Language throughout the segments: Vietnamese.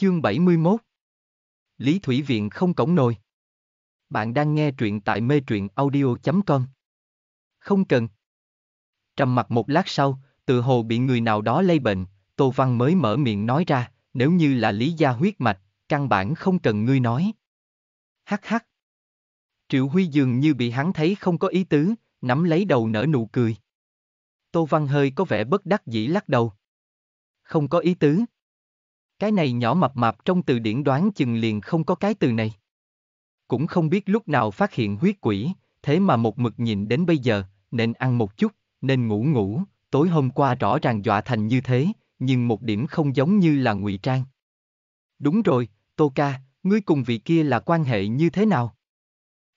Chương 71 Lý Thủy Viện không cổng nồi Bạn đang nghe truyện tại mê truyện audio.com Không cần Trầm mặt một lát sau, tự hồ bị người nào đó lây bệnh, Tô Văn mới mở miệng nói ra, nếu như là lý gia huyết mạch, căn bản không cần ngươi nói. Hắc hắc Triệu Huy dường như bị hắn thấy không có ý tứ, nắm lấy đầu nở nụ cười. Tô Văn hơi có vẻ bất đắc dĩ lắc đầu. Không có ý tứ. Cái này nhỏ mập mạp trong từ điển đoán chừng liền không có cái từ này. Cũng không biết lúc nào phát hiện huyết quỷ, thế mà một mực nhìn đến bây giờ, nên ăn một chút, nên ngủ ngủ, tối hôm qua rõ ràng dọa thành như thế, nhưng một điểm không giống như là ngụy trang. Đúng rồi, Tô Ca, ngươi cùng vị kia là quan hệ như thế nào?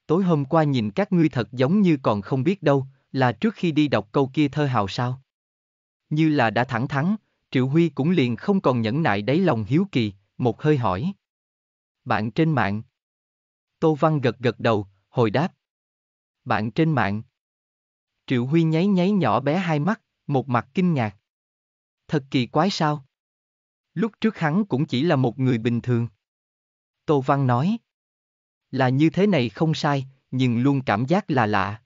Tối hôm qua nhìn các ngươi thật giống như còn không biết đâu, là trước khi đi đọc câu kia thơ hào sao? Như là đã thẳng thắng Triệu Huy cũng liền không còn nhẫn nại đáy lòng hiếu kỳ, một hơi hỏi. Bạn trên mạng. Tô Văn gật gật đầu, hồi đáp. Bạn trên mạng. Triệu Huy nháy nháy nhỏ bé hai mắt, một mặt kinh ngạc. Thật kỳ quái sao? Lúc trước hắn cũng chỉ là một người bình thường. Tô Văn nói. Là như thế này không sai, nhưng luôn cảm giác là lạ.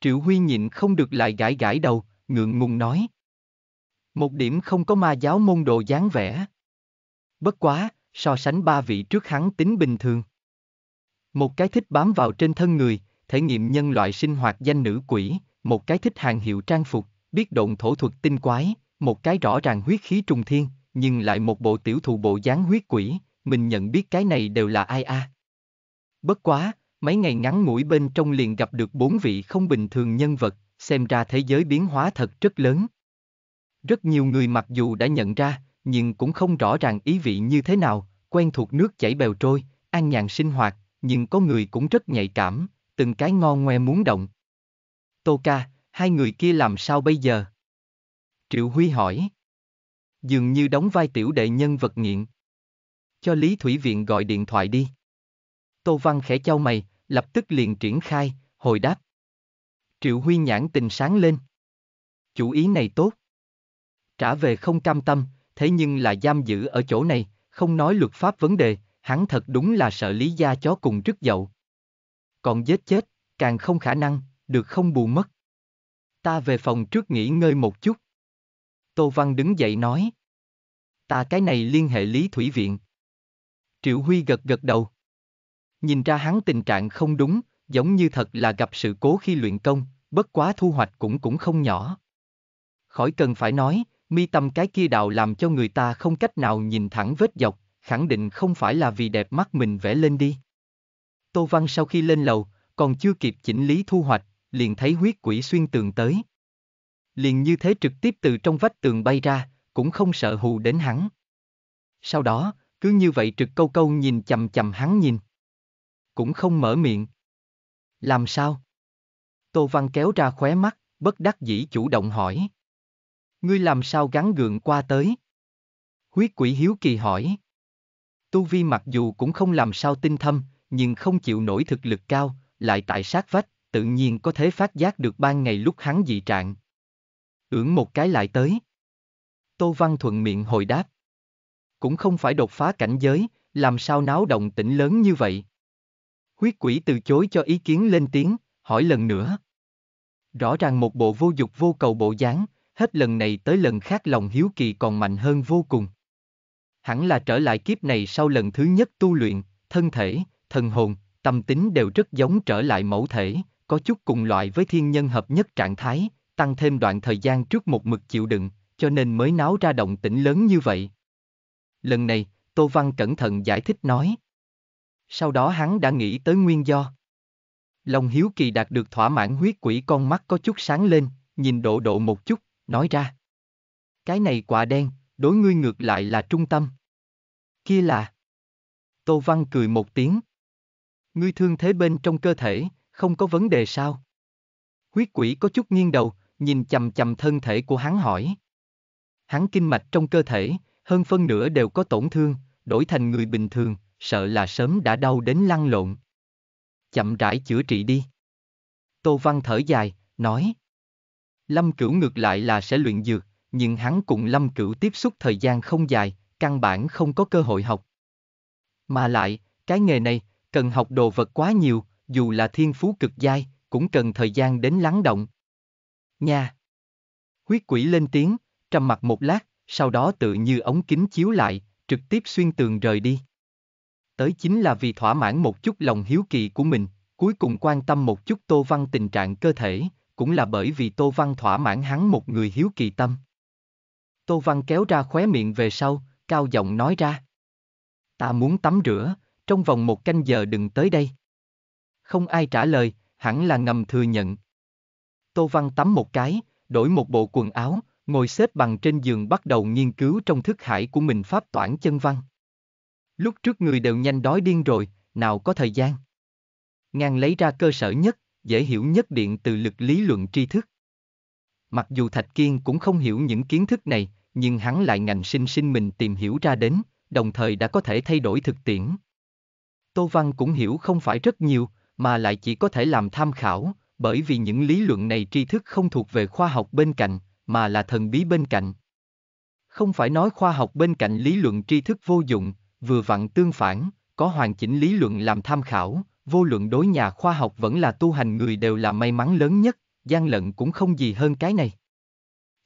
Triệu Huy nhịn không được lại gãi gãi đầu, ngượng ngùng nói. Một điểm không có ma giáo môn đồ dáng vẻ. Bất quá, so sánh ba vị trước hắn tính bình thường. Một cái thích bám vào trên thân người, thể nghiệm nhân loại sinh hoạt danh nữ quỷ, một cái thích hàng hiệu trang phục, biết động thổ thuật tinh quái, một cái rõ ràng huyết khí trùng thiên, nhưng lại một bộ tiểu thù bộ dáng huyết quỷ, mình nhận biết cái này đều là ai a. À. Bất quá, mấy ngày ngắn ngủi bên trong liền gặp được bốn vị không bình thường nhân vật, xem ra thế giới biến hóa thật rất lớn. Rất nhiều người mặc dù đã nhận ra, nhưng cũng không rõ ràng ý vị như thế nào, quen thuộc nước chảy bèo trôi, an nhàn sinh hoạt, nhưng có người cũng rất nhạy cảm, từng cái ngon ngoe muốn động. Tô ca, hai người kia làm sao bây giờ? Triệu Huy hỏi. Dường như đóng vai tiểu đệ nhân vật nghiện. Cho Lý Thủy Viện gọi điện thoại đi. Tô Văn khẽ chau mày, lập tức liền triển khai, hồi đáp. Triệu Huy nhãn tình sáng lên. Chủ ý này tốt trả về không cam tâm, thế nhưng là giam giữ ở chỗ này, không nói luật pháp vấn đề, hắn thật đúng là sợ lý gia chó cùng rứt dậu. Còn giết chết, càng không khả năng, được không bù mất. Ta về phòng trước nghỉ ngơi một chút. Tô Văn đứng dậy nói. Ta cái này liên hệ Lý Thủy Viện. Triệu Huy gật gật đầu. Nhìn ra hắn tình trạng không đúng, giống như thật là gặp sự cố khi luyện công, bất quá thu hoạch cũng cũng không nhỏ. Khỏi cần phải nói, mi tâm cái kia đào làm cho người ta không cách nào nhìn thẳng vết dọc, khẳng định không phải là vì đẹp mắt mình vẽ lên đi. Tô Văn sau khi lên lầu, còn chưa kịp chỉnh lý thu hoạch, liền thấy huyết quỷ xuyên tường tới. Liền như thế trực tiếp từ trong vách tường bay ra, cũng không sợ hù đến hắn. Sau đó, cứ như vậy trực câu câu nhìn chầm chầm hắn nhìn. Cũng không mở miệng. Làm sao? Tô Văn kéo ra khóe mắt, bất đắc dĩ chủ động hỏi. Ngươi làm sao gắn gượng qua tới? Huyết quỷ hiếu kỳ hỏi. Tu Vi mặc dù cũng không làm sao tinh thâm, nhưng không chịu nổi thực lực cao, lại tại sát vách, tự nhiên có thể phát giác được ban ngày lúc hắn dị trạng. Ưỡn một cái lại tới. Tô Văn thuận miệng hồi đáp. Cũng không phải đột phá cảnh giới, làm sao náo động tỉnh lớn như vậy. Huyết quỷ từ chối cho ý kiến lên tiếng, hỏi lần nữa. Rõ ràng một bộ vô dục vô cầu bộ dáng, hết lần này tới lần khác lòng hiếu kỳ còn mạnh hơn vô cùng. Hẳn là trở lại kiếp này sau lần thứ nhất tu luyện, thân thể, thần hồn, tâm tính đều rất giống trở lại mẫu thể, có chút cùng loại với thiên nhân hợp nhất trạng thái, tăng thêm đoạn thời gian trước một mực chịu đựng, cho nên mới náo ra động tĩnh lớn như vậy. Lần này, Tô Văn cẩn thận giải thích nói. Sau đó hắn đã nghĩ tới nguyên do. Lòng hiếu kỳ đạt được thỏa mãn huyết quỷ con mắt có chút sáng lên, nhìn độ độ một chút, nói ra. Cái này quả đen, đối ngươi ngược lại là trung tâm. Kia là... Tô Văn cười một tiếng. Ngươi thương thế bên trong cơ thể, không có vấn đề sao? Huyết quỷ có chút nghiêng đầu, nhìn chầm chầm thân thể của hắn hỏi. Hắn kinh mạch trong cơ thể, hơn phân nửa đều có tổn thương, đổi thành người bình thường, sợ là sớm đã đau đến lăn lộn. Chậm rãi chữa trị đi. Tô Văn thở dài, nói. Lâm Cửu ngược lại là sẽ luyện dược, nhưng hắn cùng Lâm Cửu tiếp xúc thời gian không dài, căn bản không có cơ hội học. Mà lại, cái nghề này, cần học đồ vật quá nhiều, dù là thiên phú cực dai, cũng cần thời gian đến lắng động. Nha! Huyết quỷ lên tiếng, trầm mặt một lát, sau đó tự như ống kính chiếu lại, trực tiếp xuyên tường rời đi. Tới chính là vì thỏa mãn một chút lòng hiếu kỳ của mình, cuối cùng quan tâm một chút tô văn tình trạng cơ thể, cũng là bởi vì Tô Văn thỏa mãn hắn một người hiếu kỳ tâm. Tô Văn kéo ra khóe miệng về sau, cao giọng nói ra. Ta muốn tắm rửa, trong vòng một canh giờ đừng tới đây. Không ai trả lời, hẳn là ngầm thừa nhận. Tô Văn tắm một cái, đổi một bộ quần áo, ngồi xếp bằng trên giường bắt đầu nghiên cứu trong thức hải của mình pháp toản chân văn. Lúc trước người đều nhanh đói điên rồi, nào có thời gian. Ngang lấy ra cơ sở nhất, dễ hiểu nhất điện từ lực lý luận tri thức. Mặc dù Thạch Kiên cũng không hiểu những kiến thức này, nhưng hắn lại ngành sinh sinh mình tìm hiểu ra đến, đồng thời đã có thể thay đổi thực tiễn. Tô Văn cũng hiểu không phải rất nhiều, mà lại chỉ có thể làm tham khảo, bởi vì những lý luận này tri thức không thuộc về khoa học bên cạnh, mà là thần bí bên cạnh. Không phải nói khoa học bên cạnh lý luận tri thức vô dụng, vừa vặn tương phản, có hoàn chỉnh lý luận làm tham khảo, vô luận đối nhà khoa học vẫn là tu hành người đều là may mắn lớn nhất, gian lận cũng không gì hơn cái này.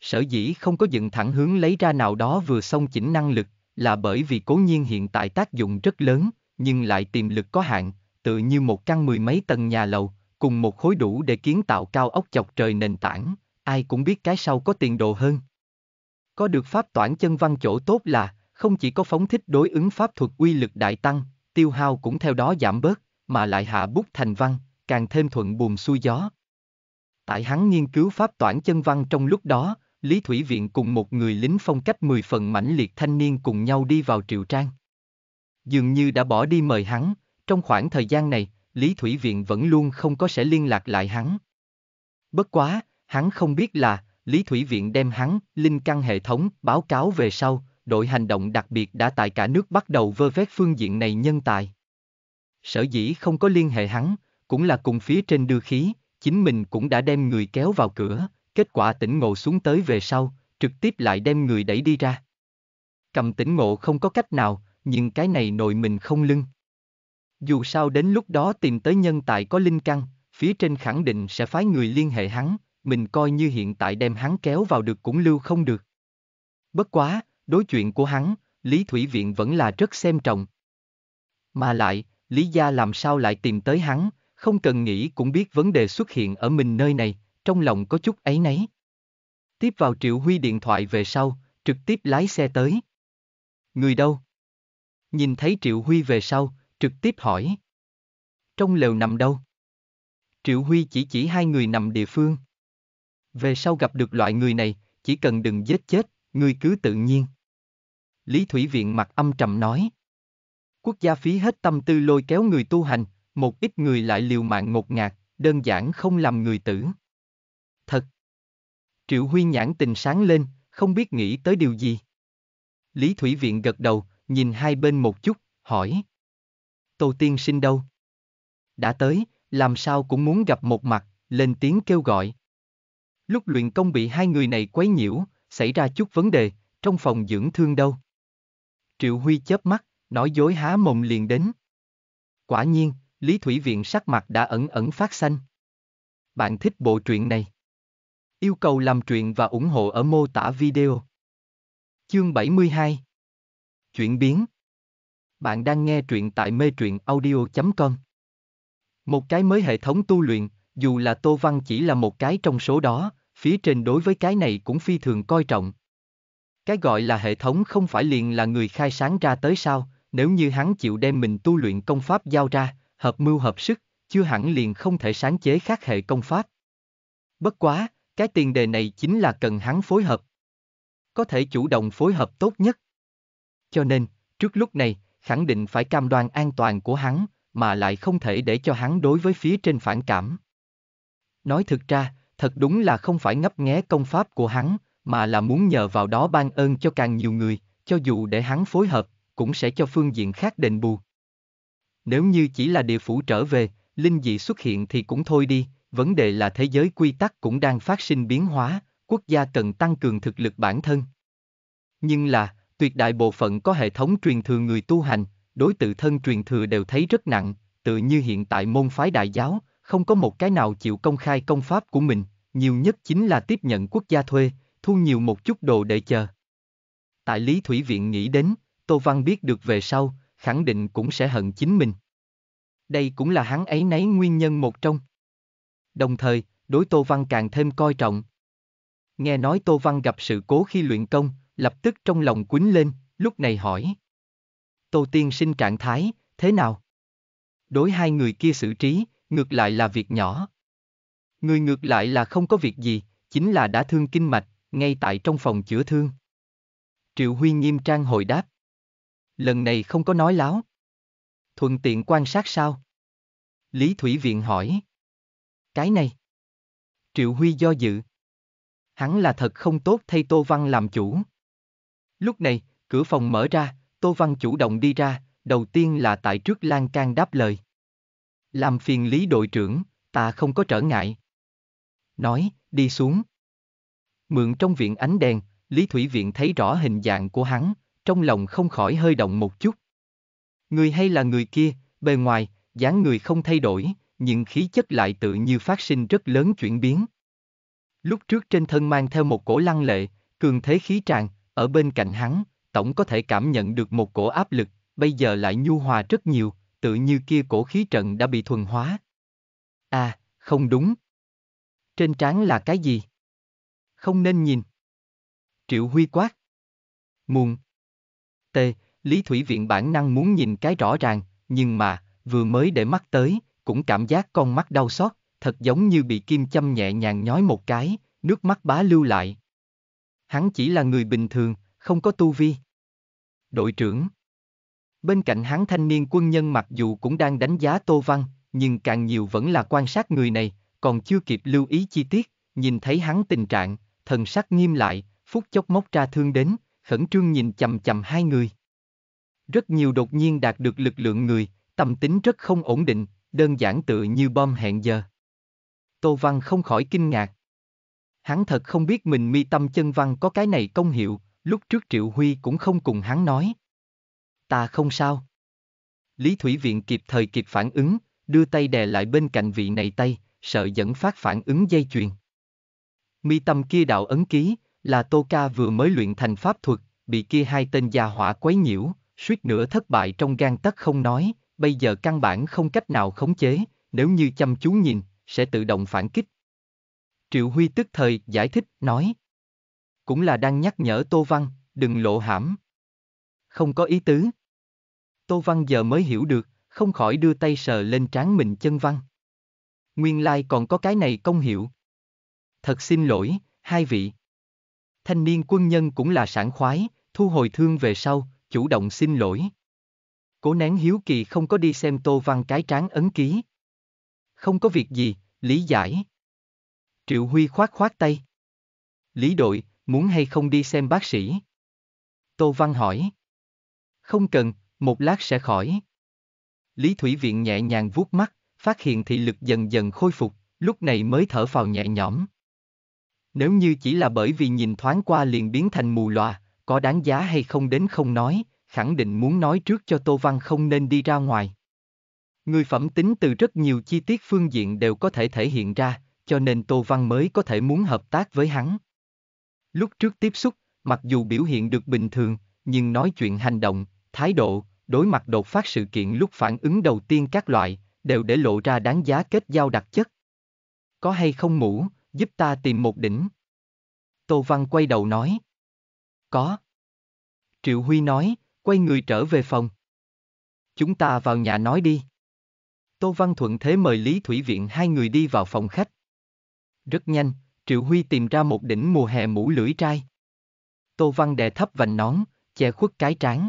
Sở dĩ không có dựng thẳng hướng lấy ra nào đó vừa xong chỉnh năng lực, là bởi vì cố nhiên hiện tại tác dụng rất lớn, nhưng lại tiềm lực có hạn, tự như một căn mười mấy tầng nhà lầu, cùng một khối đủ để kiến tạo cao ốc chọc trời nền tảng, ai cũng biết cái sau có tiền đồ hơn. Có được pháp toản chân văn chỗ tốt là, không chỉ có phóng thích đối ứng pháp thuật uy lực đại tăng, tiêu hao cũng theo đó giảm bớt, mà lại hạ bút thành văn, càng thêm thuận buồm xuôi gió. Tại hắn nghiên cứu pháp toản chân văn trong lúc đó, Lý Thủy Viện cùng một người lính phong cách mười phần mãnh liệt thanh niên cùng nhau đi vào triệu trang. Dường như đã bỏ đi mời hắn, trong khoảng thời gian này, Lý Thủy Viện vẫn luôn không có sẽ liên lạc lại hắn. Bất quá, hắn không biết là, Lý Thủy Viện đem hắn, linh căn hệ thống, báo cáo về sau, đội hành động đặc biệt đã tại cả nước bắt đầu vơ vét phương diện này nhân tài sở dĩ không có liên hệ hắn, cũng là cùng phía trên đưa khí, chính mình cũng đã đem người kéo vào cửa, kết quả tỉnh ngộ xuống tới về sau, trực tiếp lại đem người đẩy đi ra. Cầm tỉnh ngộ không có cách nào, nhưng cái này nội mình không lưng. Dù sao đến lúc đó tìm tới nhân tài có linh căn, phía trên khẳng định sẽ phái người liên hệ hắn, mình coi như hiện tại đem hắn kéo vào được cũng lưu không được. Bất quá, đối chuyện của hắn, Lý Thủy Viện vẫn là rất xem trọng. Mà lại, Lý Gia làm sao lại tìm tới hắn, không cần nghĩ cũng biết vấn đề xuất hiện ở mình nơi này, trong lòng có chút ấy nấy. Tiếp vào Triệu Huy điện thoại về sau, trực tiếp lái xe tới. Người đâu? Nhìn thấy Triệu Huy về sau, trực tiếp hỏi. Trong lều nằm đâu? Triệu Huy chỉ chỉ hai người nằm địa phương. Về sau gặp được loại người này, chỉ cần đừng giết chết, người cứ tự nhiên. Lý Thủy Viện mặt âm trầm nói. Quốc gia phí hết tâm tư lôi kéo người tu hành, một ít người lại liều mạng ngột ngạt, đơn giản không làm người tử. Thật! Triệu Huyên nhãn tình sáng lên, không biết nghĩ tới điều gì. Lý Thủy Viện gật đầu, nhìn hai bên một chút, hỏi. Tô Tiên sinh đâu? Đã tới, làm sao cũng muốn gặp một mặt, lên tiếng kêu gọi. Lúc luyện công bị hai người này quấy nhiễu, xảy ra chút vấn đề, trong phòng dưỡng thương đâu? Triệu Huy chớp mắt nói dối há mồm liền đến. Quả nhiên, Lý Thủy Viện sắc mặt đã ẩn ẩn phát xanh. Bạn thích bộ truyện này? Yêu cầu làm truyện và ủng hộ ở mô tả video. Chương 72 Chuyển biến Bạn đang nghe truyện tại mê truyện audio.com Một cái mới hệ thống tu luyện, dù là Tô Văn chỉ là một cái trong số đó, phía trên đối với cái này cũng phi thường coi trọng. Cái gọi là hệ thống không phải liền là người khai sáng ra tới sao, nếu như hắn chịu đem mình tu luyện công pháp giao ra, hợp mưu hợp sức, chưa hẳn liền không thể sáng chế khác hệ công pháp. Bất quá, cái tiền đề này chính là cần hắn phối hợp. Có thể chủ động phối hợp tốt nhất. Cho nên, trước lúc này, khẳng định phải cam đoan an toàn của hắn, mà lại không thể để cho hắn đối với phía trên phản cảm. Nói thực ra, thật đúng là không phải ngấp nghé công pháp của hắn, mà là muốn nhờ vào đó ban ơn cho càng nhiều người, cho dù để hắn phối hợp, cũng sẽ cho phương diện khác đền bù. Nếu như chỉ là địa phủ trở về, linh dị xuất hiện thì cũng thôi đi, vấn đề là thế giới quy tắc cũng đang phát sinh biến hóa, quốc gia cần tăng cường thực lực bản thân. Nhưng là, tuyệt đại bộ phận có hệ thống truyền thừa người tu hành, đối tự thân truyền thừa đều thấy rất nặng, tự như hiện tại môn phái đại giáo, không có một cái nào chịu công khai công pháp của mình, nhiều nhất chính là tiếp nhận quốc gia thuê, thu nhiều một chút đồ để chờ. Tại Lý Thủy Viện nghĩ đến, Tô Văn biết được về sau, khẳng định cũng sẽ hận chính mình. Đây cũng là hắn ấy nấy nguyên nhân một trong. Đồng thời, đối Tô Văn càng thêm coi trọng. Nghe nói Tô Văn gặp sự cố khi luyện công, lập tức trong lòng quýnh lên, lúc này hỏi. Tô Tiên sinh trạng thái, thế nào? Đối hai người kia xử trí, ngược lại là việc nhỏ. Người ngược lại là không có việc gì, chính là đã thương kinh mạch, ngay tại trong phòng chữa thương. Triệu Huy nghiêm trang hồi đáp. Lần này không có nói láo. Thuận tiện quan sát sao? Lý Thủy Viện hỏi. Cái này. Triệu Huy do dự. Hắn là thật không tốt thay Tô Văn làm chủ. Lúc này, cửa phòng mở ra, Tô Văn chủ động đi ra, đầu tiên là tại trước lan can đáp lời. Làm phiền Lý đội trưởng, ta không có trở ngại. Nói, đi xuống. Mượn trong viện ánh đèn, Lý Thủy Viện thấy rõ hình dạng của hắn, trong lòng không khỏi hơi động một chút. Người hay là người kia, bề ngoài, dáng người không thay đổi, nhưng khí chất lại tự như phát sinh rất lớn chuyển biến. Lúc trước trên thân mang theo một cổ lăng lệ, cường thế khí tràn, ở bên cạnh hắn, tổng có thể cảm nhận được một cổ áp lực, bây giờ lại nhu hòa rất nhiều, tự như kia cổ khí trận đã bị thuần hóa. À, không đúng. Trên trán là cái gì? Không nên nhìn. Triệu Huy quát. Muộn. T, Lý Thủy Viện bản năng muốn nhìn cái rõ ràng, nhưng mà, vừa mới để mắt tới, cũng cảm giác con mắt đau xót, thật giống như bị kim châm nhẹ nhàng nhói một cái, nước mắt bá lưu lại. Hắn chỉ là người bình thường, không có tu vi. Đội trưởng Bên cạnh hắn thanh niên quân nhân mặc dù cũng đang đánh giá Tô Văn, nhưng càng nhiều vẫn là quan sát người này, còn chưa kịp lưu ý chi tiết, nhìn thấy hắn tình trạng, thần sắc nghiêm lại, phút chốc móc ra thương đến, khẩn trương nhìn chầm chầm hai người. Rất nhiều đột nhiên đạt được lực lượng người, tâm tính rất không ổn định, đơn giản tự như bom hẹn giờ. Tô Văn không khỏi kinh ngạc. Hắn thật không biết mình mi tâm chân văn có cái này công hiệu, lúc trước Triệu Huy cũng không cùng hắn nói. Ta không sao. Lý Thủy Viện kịp thời kịp phản ứng, đưa tay đè lại bên cạnh vị này tay, sợ dẫn phát phản ứng dây chuyền. Mi tâm kia đạo ấn ký, là Tô Ca vừa mới luyện thành pháp thuật, bị kia hai tên già hỏa quấy nhiễu, suýt nữa thất bại trong gan tất không nói, bây giờ căn bản không cách nào khống chế, nếu như chăm chú nhìn, sẽ tự động phản kích. Triệu Huy tức thời giải thích, nói. Cũng là đang nhắc nhở Tô Văn, đừng lộ hãm. Không có ý tứ. Tô Văn giờ mới hiểu được, không khỏi đưa tay sờ lên trán mình chân văn. Nguyên lai like còn có cái này công hiệu. Thật xin lỗi, hai vị thanh niên quân nhân cũng là sảng khoái, thu hồi thương về sau, chủ động xin lỗi. Cố nén hiếu kỳ không có đi xem Tô Văn cái tráng ấn ký. Không có việc gì, lý giải. Triệu Huy khoát khoát tay. Lý đội, muốn hay không đi xem bác sĩ? Tô Văn hỏi. Không cần, một lát sẽ khỏi. Lý Thủy Viện nhẹ nhàng vuốt mắt, phát hiện thị lực dần dần khôi phục, lúc này mới thở phào nhẹ nhõm. Nếu như chỉ là bởi vì nhìn thoáng qua liền biến thành mù lòa, có đáng giá hay không đến không nói, khẳng định muốn nói trước cho Tô Văn không nên đi ra ngoài. Người phẩm tính từ rất nhiều chi tiết phương diện đều có thể thể hiện ra, cho nên Tô Văn mới có thể muốn hợp tác với hắn. Lúc trước tiếp xúc, mặc dù biểu hiện được bình thường, nhưng nói chuyện hành động, thái độ, đối mặt đột phát sự kiện lúc phản ứng đầu tiên các loại, đều để lộ ra đáng giá kết giao đặc chất. Có hay không mũ, giúp ta tìm một đỉnh. Tô Văn quay đầu nói. Có. Triệu Huy nói, quay người trở về phòng. Chúng ta vào nhà nói đi. Tô Văn Thuận thế mời Lý Thủy Viện hai người đi vào phòng khách. Rất nhanh, Triệu Huy tìm ra một đỉnh mùa hè mũ lưỡi trai. Tô Văn đè thấp vành nón, che khuất cái trán.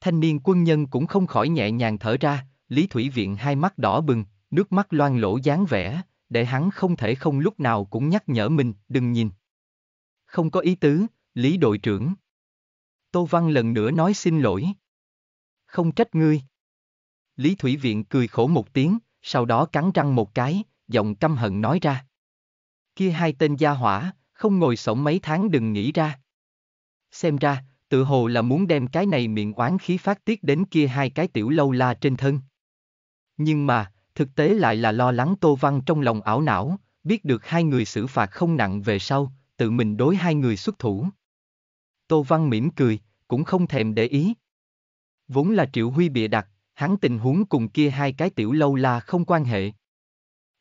Thanh niên quân nhân cũng không khỏi nhẹ nhàng thở ra, Lý Thủy Viện hai mắt đỏ bừng, nước mắt loan lỗ dáng vẻ, để hắn không thể không lúc nào cũng nhắc nhở mình, đừng nhìn. Không có ý tứ, Lý đội trưởng. Tô Văn lần nữa nói xin lỗi. Không trách ngươi. Lý Thủy Viện cười khổ một tiếng, sau đó cắn răng một cái, giọng căm hận nói ra. Kia hai tên gia hỏa, không ngồi sổng mấy tháng đừng nghĩ ra. Xem ra, tự hồ là muốn đem cái này miệng oán khí phát tiết đến kia hai cái tiểu lâu la trên thân. Nhưng mà, Thực tế lại là lo lắng Tô Văn trong lòng ảo não, biết được hai người xử phạt không nặng về sau, tự mình đối hai người xuất thủ. Tô Văn mỉm cười, cũng không thèm để ý. Vốn là Triệu Huy bịa đặt, hắn tình huống cùng kia hai cái tiểu lâu la không quan hệ.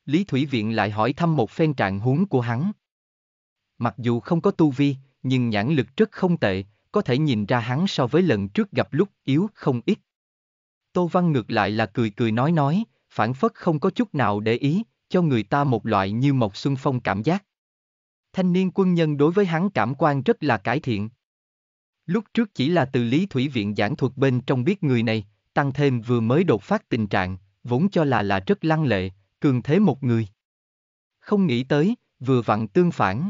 Lý Thủy Viện lại hỏi thăm một phen trạng huống của hắn. Mặc dù không có tu vi, nhưng nhãn lực rất không tệ, có thể nhìn ra hắn so với lần trước gặp lúc yếu không ít. Tô Văn ngược lại là cười cười nói nói, phản phất không có chút nào để ý, cho người ta một loại như mộc xuân phong cảm giác. Thanh niên quân nhân đối với hắn cảm quan rất là cải thiện. Lúc trước chỉ là từ lý thủy viện giảng thuật bên trong biết người này, tăng thêm vừa mới đột phát tình trạng, vốn cho là là rất lăng lệ, cường thế một người. Không nghĩ tới, vừa vặn tương phản.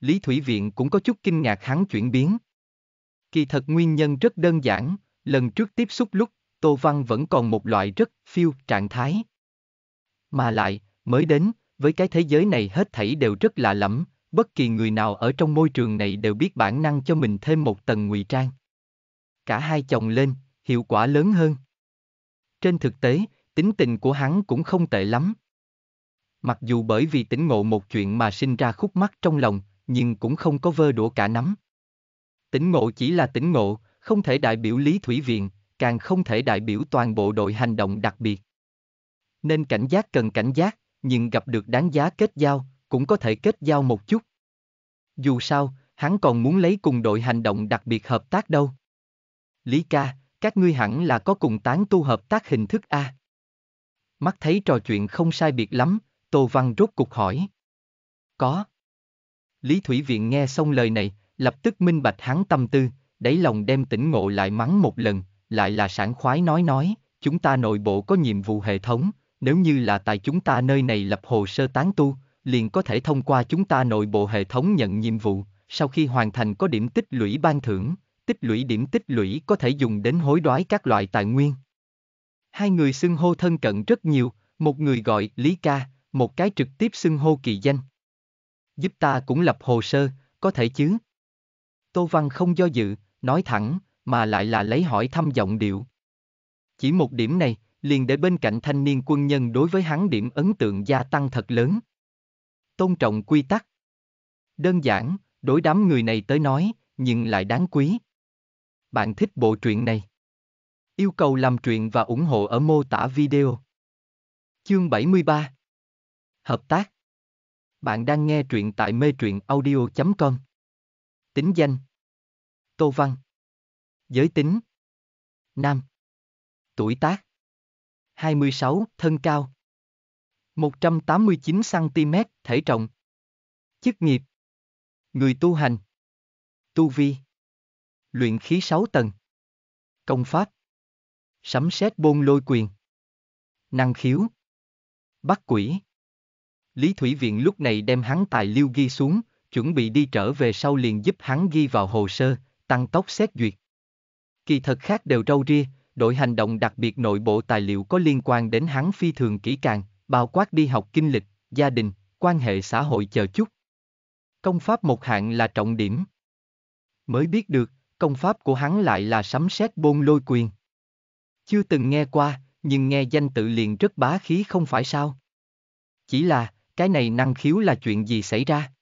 Lý Thủy Viện cũng có chút kinh ngạc hắn chuyển biến. Kỳ thật nguyên nhân rất đơn giản, lần trước tiếp xúc lúc Tô Văn vẫn còn một loại rất phiêu trạng thái. Mà lại, mới đến, với cái thế giới này hết thảy đều rất lạ lẫm, bất kỳ người nào ở trong môi trường này đều biết bản năng cho mình thêm một tầng ngụy trang. Cả hai chồng lên, hiệu quả lớn hơn. Trên thực tế, tính tình của hắn cũng không tệ lắm. Mặc dù bởi vì tỉnh ngộ một chuyện mà sinh ra khúc mắc trong lòng, nhưng cũng không có vơ đũa cả nắm. Tỉnh ngộ chỉ là tỉnh ngộ, không thể đại biểu lý thủy viện, càng không thể đại biểu toàn bộ đội hành động đặc biệt. Nên cảnh giác cần cảnh giác, nhưng gặp được đáng giá kết giao, cũng có thể kết giao một chút. Dù sao, hắn còn muốn lấy cùng đội hành động đặc biệt hợp tác đâu. Lý ca, các ngươi hẳn là có cùng tán tu hợp tác hình thức A. Mắt thấy trò chuyện không sai biệt lắm, Tô Văn rốt cục hỏi. Có. Lý Thủy Viện nghe xong lời này, lập tức minh bạch hắn tâm tư, đáy lòng đem tỉnh ngộ lại mắng một lần, lại là sản khoái nói nói, chúng ta nội bộ có nhiệm vụ hệ thống, nếu như là tại chúng ta nơi này lập hồ sơ tán tu, liền có thể thông qua chúng ta nội bộ hệ thống nhận nhiệm vụ, sau khi hoàn thành có điểm tích lũy ban thưởng, tích lũy điểm tích lũy có thể dùng đến hối đoái các loại tài nguyên. Hai người xưng hô thân cận rất nhiều, một người gọi Lý Ca, một cái trực tiếp xưng hô kỳ danh. Giúp ta cũng lập hồ sơ, có thể chứ? Tô Văn không do dự, nói thẳng, mà lại là lấy hỏi thăm giọng điệu. Chỉ một điểm này, liền để bên cạnh thanh niên quân nhân đối với hắn điểm ấn tượng gia tăng thật lớn. Tôn trọng quy tắc. Đơn giản, đối đám người này tới nói, nhưng lại đáng quý. Bạn thích bộ truyện này? Yêu cầu làm truyện và ủng hộ ở mô tả video. Chương 73 Hợp tác Bạn đang nghe truyện tại mê truyện audio.com Tính danh Tô Văn giới tính. Nam. Tuổi tác. 26, thân cao. 189cm, thể trọng. Chức nghiệp. Người tu hành. Tu vi. Luyện khí 6 tầng. Công pháp. Sấm sét bôn lôi quyền. Năng khiếu. Bắt quỷ. Lý Thủy Viện lúc này đem hắn tài liêu ghi xuống, chuẩn bị đi trở về sau liền giúp hắn ghi vào hồ sơ, tăng tốc xét duyệt. Kỳ thật khác đều râu ria, đội hành động đặc biệt nội bộ tài liệu có liên quan đến hắn phi thường kỹ càng, bao quát đi học kinh lịch, gia đình, quan hệ xã hội chờ chút. Công pháp một hạng là trọng điểm. Mới biết được, công pháp của hắn lại là sấm sét bôn lôi quyền. Chưa từng nghe qua, nhưng nghe danh tự liền rất bá khí không phải sao. Chỉ là, cái này năng khiếu là chuyện gì xảy ra?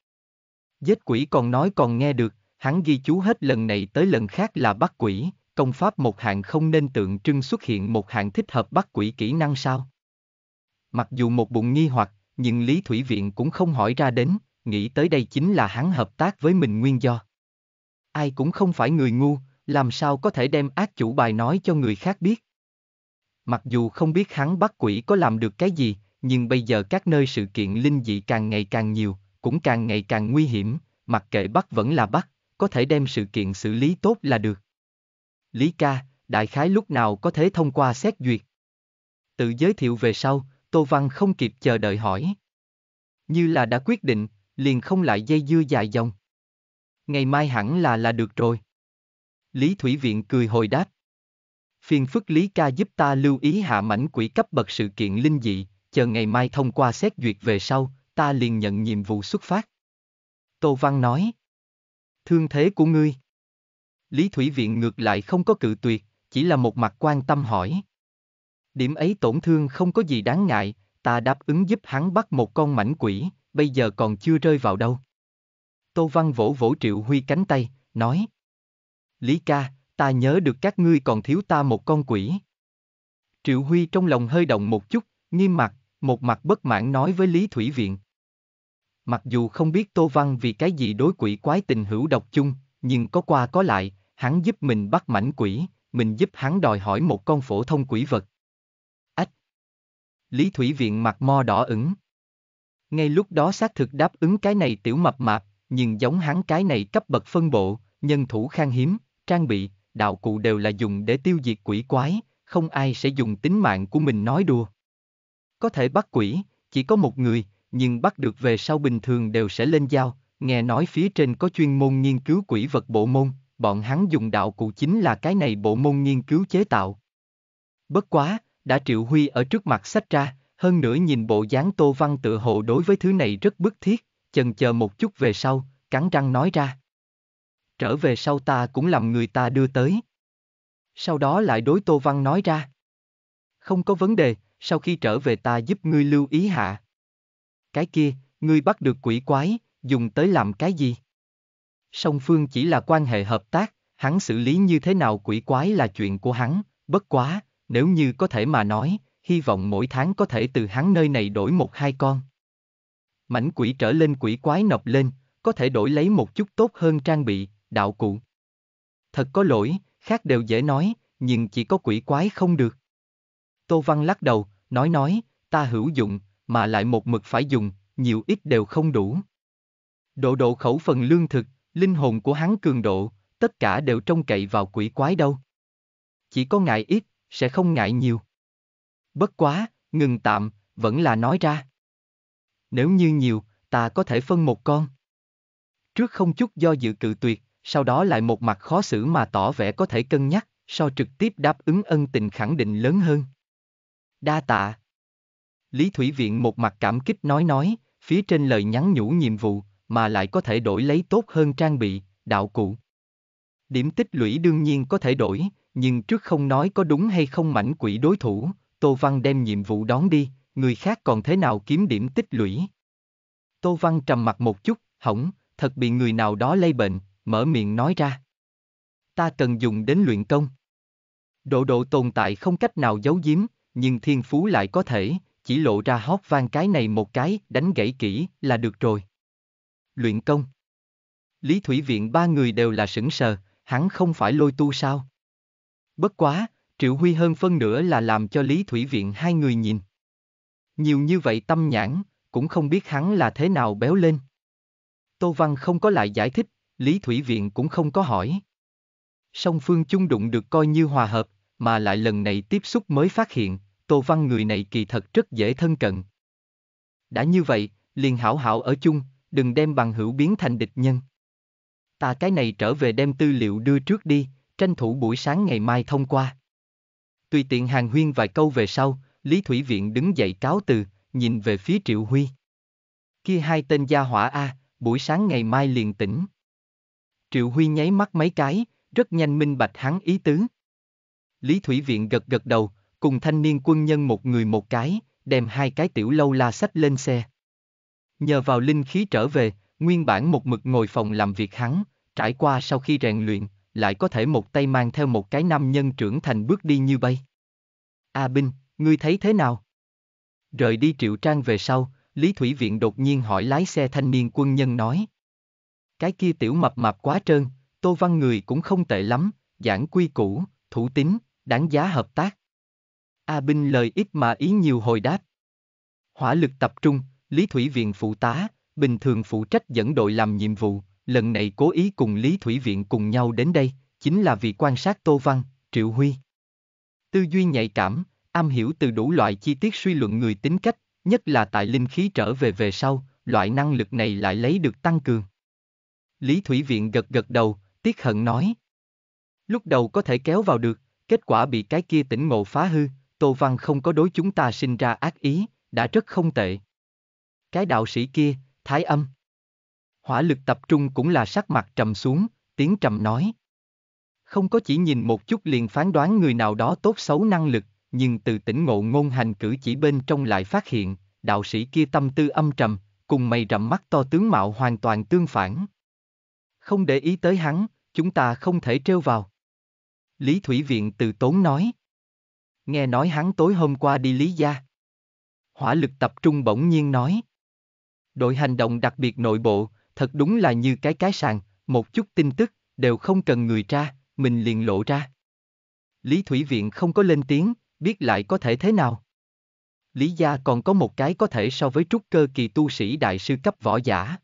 Giết quỷ còn nói còn nghe được, hắn ghi chú hết lần này tới lần khác là bắt quỷ, công pháp một hạng không nên tượng trưng xuất hiện một hạng thích hợp bắt quỷ kỹ năng sao? Mặc dù một bụng nghi hoặc, nhưng Lý Thủy Viện cũng không hỏi ra đến, nghĩ tới đây chính là hắn hợp tác với mình nguyên do. Ai cũng không phải người ngu, làm sao có thể đem ác chủ bài nói cho người khác biết. Mặc dù không biết hắn bắt quỷ có làm được cái gì, nhưng bây giờ các nơi sự kiện linh dị càng ngày càng nhiều, cũng càng ngày càng nguy hiểm, mặc kệ bắt vẫn là bắt, có thể đem sự kiện xử lý tốt là được. Lý ca, đại khái lúc nào có thể thông qua xét duyệt? Tự giới thiệu về sau, Tô Văn không kịp chờ đợi hỏi. Như là đã quyết định, liền không lại dây dưa dài dòng. Ngày mai hẳn là là được rồi. Lý Thủy Viện cười hồi đáp. Phiền phức Lý ca giúp ta lưu ý hạ mảnh quỹ cấp bậc sự kiện linh dị, chờ ngày mai thông qua xét duyệt về sau, ta liền nhận nhiệm vụ xuất phát. Tô Văn nói. Thương thế của ngươi. Lý Thủy Viện ngược lại không có cự tuyệt, chỉ là một mặt quan tâm hỏi. Điểm ấy tổn thương không có gì đáng ngại, ta đáp ứng giúp hắn bắt một con mảnh quỷ, bây giờ còn chưa rơi vào đâu. Tô Văn vỗ vỗ Triệu Huy cánh tay, nói. Lý ca, ta nhớ được các ngươi còn thiếu ta một con quỷ. Triệu Huy trong lòng hơi động một chút, nghiêm mặt, một mặt bất mãn nói với Lý Thủy Viện. Mặc dù không biết Tô Văn vì cái gì đối quỷ quái tình hữu độc chung, nhưng có qua có lại, hắn giúp mình bắt mảnh quỷ, mình giúp hắn đòi hỏi một con phổ thông quỷ vật. Ách! Lý Thủy Viện mặt mo đỏ ửng. Ngay lúc đó xác thực đáp ứng cái này tiểu mập mạp, nhưng giống hắn cái này cấp bậc phân bộ, nhân thủ khan hiếm, trang bị, đạo cụ đều là dùng để tiêu diệt quỷ quái, không ai sẽ dùng tính mạng của mình nói đùa. Có thể bắt quỷ, chỉ có một người, nhưng bắt được về sau bình thường đều sẽ lên giao, nghe nói phía trên có chuyên môn nghiên cứu quỷ vật bộ môn, bọn hắn dùng đạo cụ chính là cái này bộ môn nghiên cứu chế tạo. Bất quá, đã Triệu Huy ở trước mặt sách ra, hơn nữa nhìn bộ dáng Tô Văn tự hộ đối với thứ này rất bức thiết, chần chờ một chút về sau, cắn răng nói ra. Trở về sau ta cũng làm người ta đưa tới. Sau đó lại đối Tô Văn nói ra. Không có vấn đề, sau khi trở về ta giúp ngươi lưu ý hạ. Cái kia, ngươi bắt được quỷ quái, dùng tới làm cái gì? song phương chỉ là quan hệ hợp tác, hắn xử lý như thế nào quỷ quái là chuyện của hắn, bất quá, nếu như có thể mà nói, hy vọng mỗi tháng có thể từ hắn nơi này đổi một hai con. Mảnh quỷ trở lên quỷ quái nộp lên, có thể đổi lấy một chút tốt hơn trang bị, đạo cụ. Thật có lỗi, khác đều dễ nói, nhưng chỉ có quỷ quái không được. Tô Văn lắc đầu, nói nói, ta hữu dụng, mà lại một mực phải dùng, nhiều ít đều không đủ. Độ độ khẩu phần lương thực, Linh hồn của hắn cường độ, tất cả đều trông cậy vào quỷ quái đâu. Chỉ có ngại ít, sẽ không ngại nhiều. Bất quá, ngừng tạm, vẫn là nói ra. Nếu như nhiều, ta có thể phân một con. Trước không chút do dự cự tuyệt, sau đó lại một mặt khó xử mà tỏ vẻ có thể cân nhắc, so trực tiếp đáp ứng ân tình khẳng định lớn hơn. Đa tạ. Lý Thủy Viện một mặt cảm kích nói nói, phía trên lời nhắn nhủ nhiệm vụ, mà lại có thể đổi lấy tốt hơn trang bị, đạo cụ. Điểm tích lũy đương nhiên có thể đổi, nhưng trước không nói có đúng hay không mảnh quỷ đối thủ, Tô Văn đem nhiệm vụ đón đi, người khác còn thế nào kiếm điểm tích lũy. Tô Văn trầm mặt một chút, hỏng, thật bị người nào đó lây bệnh, mở miệng nói ra. Ta cần dùng đến luyện công. Độ độ tồn tại không cách nào giấu giếm, nhưng thiên phú lại có thể, chỉ lộ ra hót vang cái này một cái, đánh gãy kỹ, là được rồi luyện công. Lý Thủy Viện ba người đều là sững sờ, hắn không phải lôi tu sao? Bất quá, Triệu Huy hơn phân nửa là làm cho Lý Thủy Viện hai người nhìn. Nhiều như vậy tâm nhãn, cũng không biết hắn là thế nào béo lên. Tô Văn không có lại giải thích, Lý Thủy Viện cũng không có hỏi. Song phương chung đụng được coi như hòa hợp, mà lại lần này tiếp xúc mới phát hiện, Tô Văn người này kỳ thật rất dễ thân cận. Đã như vậy, liền hảo hảo ở chung, đừng đem bằng hữu biến thành địch nhân. Ta cái này trở về đem tư liệu đưa trước đi, tranh thủ buổi sáng ngày mai thông qua. Tùy tiện hàng huyên vài câu về sau, Lý Thủy Viện đứng dậy cáo từ, nhìn về phía Triệu Huy. Kia hai tên gia hỏa A, buổi sáng ngày mai liền tỉnh. Triệu Huy nháy mắt mấy cái, rất nhanh minh bạch hắn ý tứ. Lý Thủy Viện gật gật đầu, cùng thanh niên quân nhân một người một cái, đem hai cái tiểu lâu la sách lên xe. Nhờ vào linh khí trở về, nguyên bản một mực ngồi phòng làm việc hắn, trải qua sau khi rèn luyện, lại có thể một tay mang theo một cái nam nhân trưởng thành bước đi như bay. A à Binh, ngươi thấy thế nào? Rời đi Triệu Trang về sau, Lý Thủy Viện đột nhiên hỏi lái xe thanh niên quân nhân nói. Cái kia tiểu mập mạp quá trơn, tô văn người cũng không tệ lắm, giảng quy củ, thủ tính đáng giá hợp tác. A Binh lời ít mà ý nhiều hồi đáp. Hỏa lực tập trung, Lý Thủy Viện phụ tá, bình thường phụ trách dẫn đội làm nhiệm vụ, lần này cố ý cùng Lý Thủy Viện cùng nhau đến đây, chính là vì quan sát Tô Văn, Triệu Huy. Tư duy nhạy cảm, am hiểu từ đủ loại chi tiết suy luận người tính cách, nhất là tại linh khí trở về về sau, loại năng lực này lại lấy được tăng cường. Lý Thủy Viện gật gật đầu, tiếc hận nói. Lúc đầu có thể kéo vào được, kết quả bị cái kia tỉnh ngộ phá hư, Tô Văn không có đối chúng ta sinh ra ác ý, đã rất không tệ cái đạo sĩ kia, thái âm. Hỏa lực tập trung cũng là sắc mặt trầm xuống, tiếng trầm nói. Không có chỉ nhìn một chút liền phán đoán người nào đó tốt xấu năng lực, nhưng từ tỉnh ngộ ngôn hành cử chỉ bên trong lại phát hiện, đạo sĩ kia tâm tư âm trầm, cùng mày rậm mắt to tướng mạo hoàn toàn tương phản. Không để ý tới hắn, chúng ta không thể trêu vào. Lý Thủy Viện từ tốn nói. Nghe nói hắn tối hôm qua đi Lý Gia. Hỏa lực tập trung bỗng nhiên nói. Đội hành động đặc biệt nội bộ, thật đúng là như cái cái sàn, một chút tin tức, đều không cần người tra, mình liền lộ ra. Lý Thủy Viện không có lên tiếng, biết lại có thể thế nào. Lý gia còn có một cái có thể so với trúc cơ kỳ tu sĩ đại sư cấp võ giả.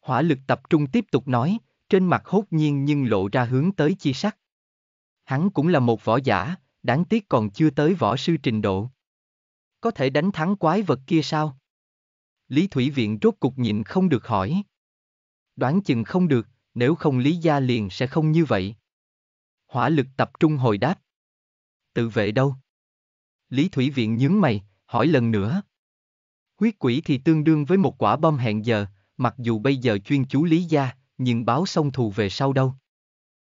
Hỏa lực tập trung tiếp tục nói, trên mặt hốt nhiên nhưng lộ ra hướng tới chi sắc. Hắn cũng là một võ giả, đáng tiếc còn chưa tới võ sư trình độ. Có thể đánh thắng quái vật kia sao? Lý Thủy Viện rốt cục nhịn không được hỏi. Đoán chừng không được, nếu không Lý Gia liền sẽ không như vậy. Hỏa lực tập trung hồi đáp. Tự vệ đâu? Lý Thủy Viện nhướng mày, hỏi lần nữa. Huyết quỷ thì tương đương với một quả bom hẹn giờ, mặc dù bây giờ chuyên chú Lý Gia, nhưng báo xong thù về sau đâu.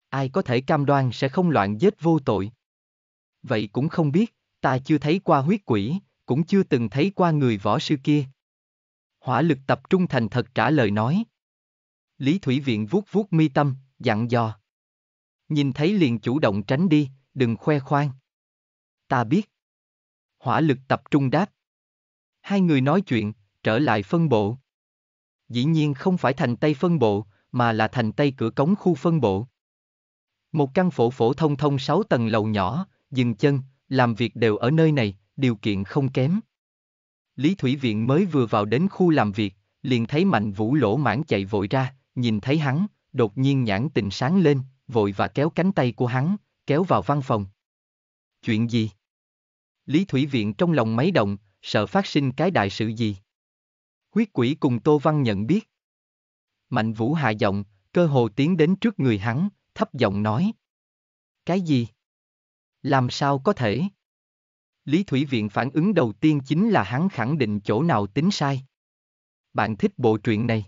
Ai có thể cam đoan sẽ không loạn giết vô tội. Vậy cũng không biết, ta chưa thấy qua huyết quỷ, cũng chưa từng thấy qua người võ sư kia. Hỏa lực tập trung thành thật trả lời nói. Lý Thủy Viện vuốt vuốt mi tâm, dặn dò. Nhìn thấy liền chủ động tránh đi, đừng khoe khoang. Ta biết. Hỏa lực tập trung đáp. Hai người nói chuyện, trở lại phân bộ. Dĩ nhiên không phải thành tây phân bộ, mà là thành tây cửa cống khu phân bộ. Một căn phổ phổ thông thông 6 tầng lầu nhỏ, dừng chân, làm việc đều ở nơi này, điều kiện không kém. Lý Thủy Viện mới vừa vào đến khu làm việc, liền thấy Mạnh Vũ lỗ mãn chạy vội ra, nhìn thấy hắn, đột nhiên nhãn tình sáng lên, vội và kéo cánh tay của hắn, kéo vào văn phòng. Chuyện gì? Lý Thủy Viện trong lòng máy động, sợ phát sinh cái đại sự gì. Huyết quỷ cùng Tô Văn nhận biết. Mạnh Vũ hạ giọng, cơ hồ tiến đến trước người hắn, thấp giọng nói. Cái gì? Làm sao có thể? Lý Thủy Viện phản ứng đầu tiên chính là hắn khẳng định chỗ nào tính sai. Bạn thích bộ truyện này?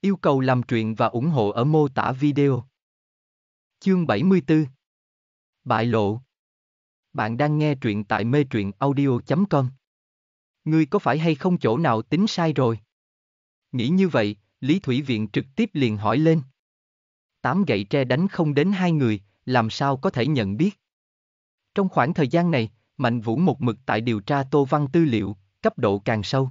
Yêu cầu làm truyện và ủng hộ ở mô tả video. Chương 74 Bại lộ Bạn đang nghe truyện tại mê truyện audio.com Ngươi có phải hay không chỗ nào tính sai rồi? Nghĩ như vậy, Lý Thủy Viện trực tiếp liền hỏi lên. Tám gậy tre đánh không đến hai người, làm sao có thể nhận biết? Trong khoảng thời gian này, Mạnh Vũ một mực tại điều tra Tô Văn tư liệu, cấp độ càng sâu.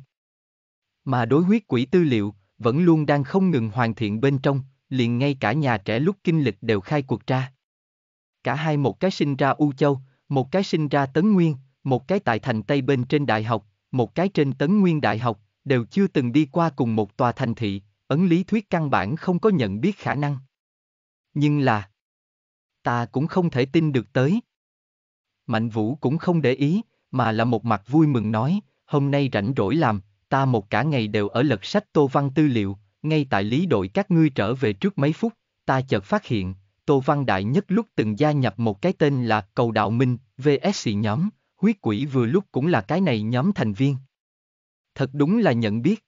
Mà đối huyết quỷ tư liệu, vẫn luôn đang không ngừng hoàn thiện bên trong, liền ngay cả nhà trẻ lúc kinh lịch đều khai cuộc ra. Cả hai một cái sinh ra U Châu, một cái sinh ra Tấn Nguyên, một cái tại thành Tây bên trên đại học, một cái trên Tấn Nguyên đại học, đều chưa từng đi qua cùng một tòa thành thị, ấn lý thuyết căn bản không có nhận biết khả năng. Nhưng là, ta cũng không thể tin được tới. Mạnh Vũ cũng không để ý, mà là một mặt vui mừng nói, hôm nay rảnh rỗi làm, ta một cả ngày đều ở lật sách Tô Văn tư liệu, ngay tại lý đội các ngươi trở về trước mấy phút, ta chợt phát hiện, Tô Văn Đại nhất lúc từng gia nhập một cái tên là Cầu Đạo Minh, VSC nhóm, huyết quỷ vừa lúc cũng là cái này nhóm thành viên. Thật đúng là nhận biết.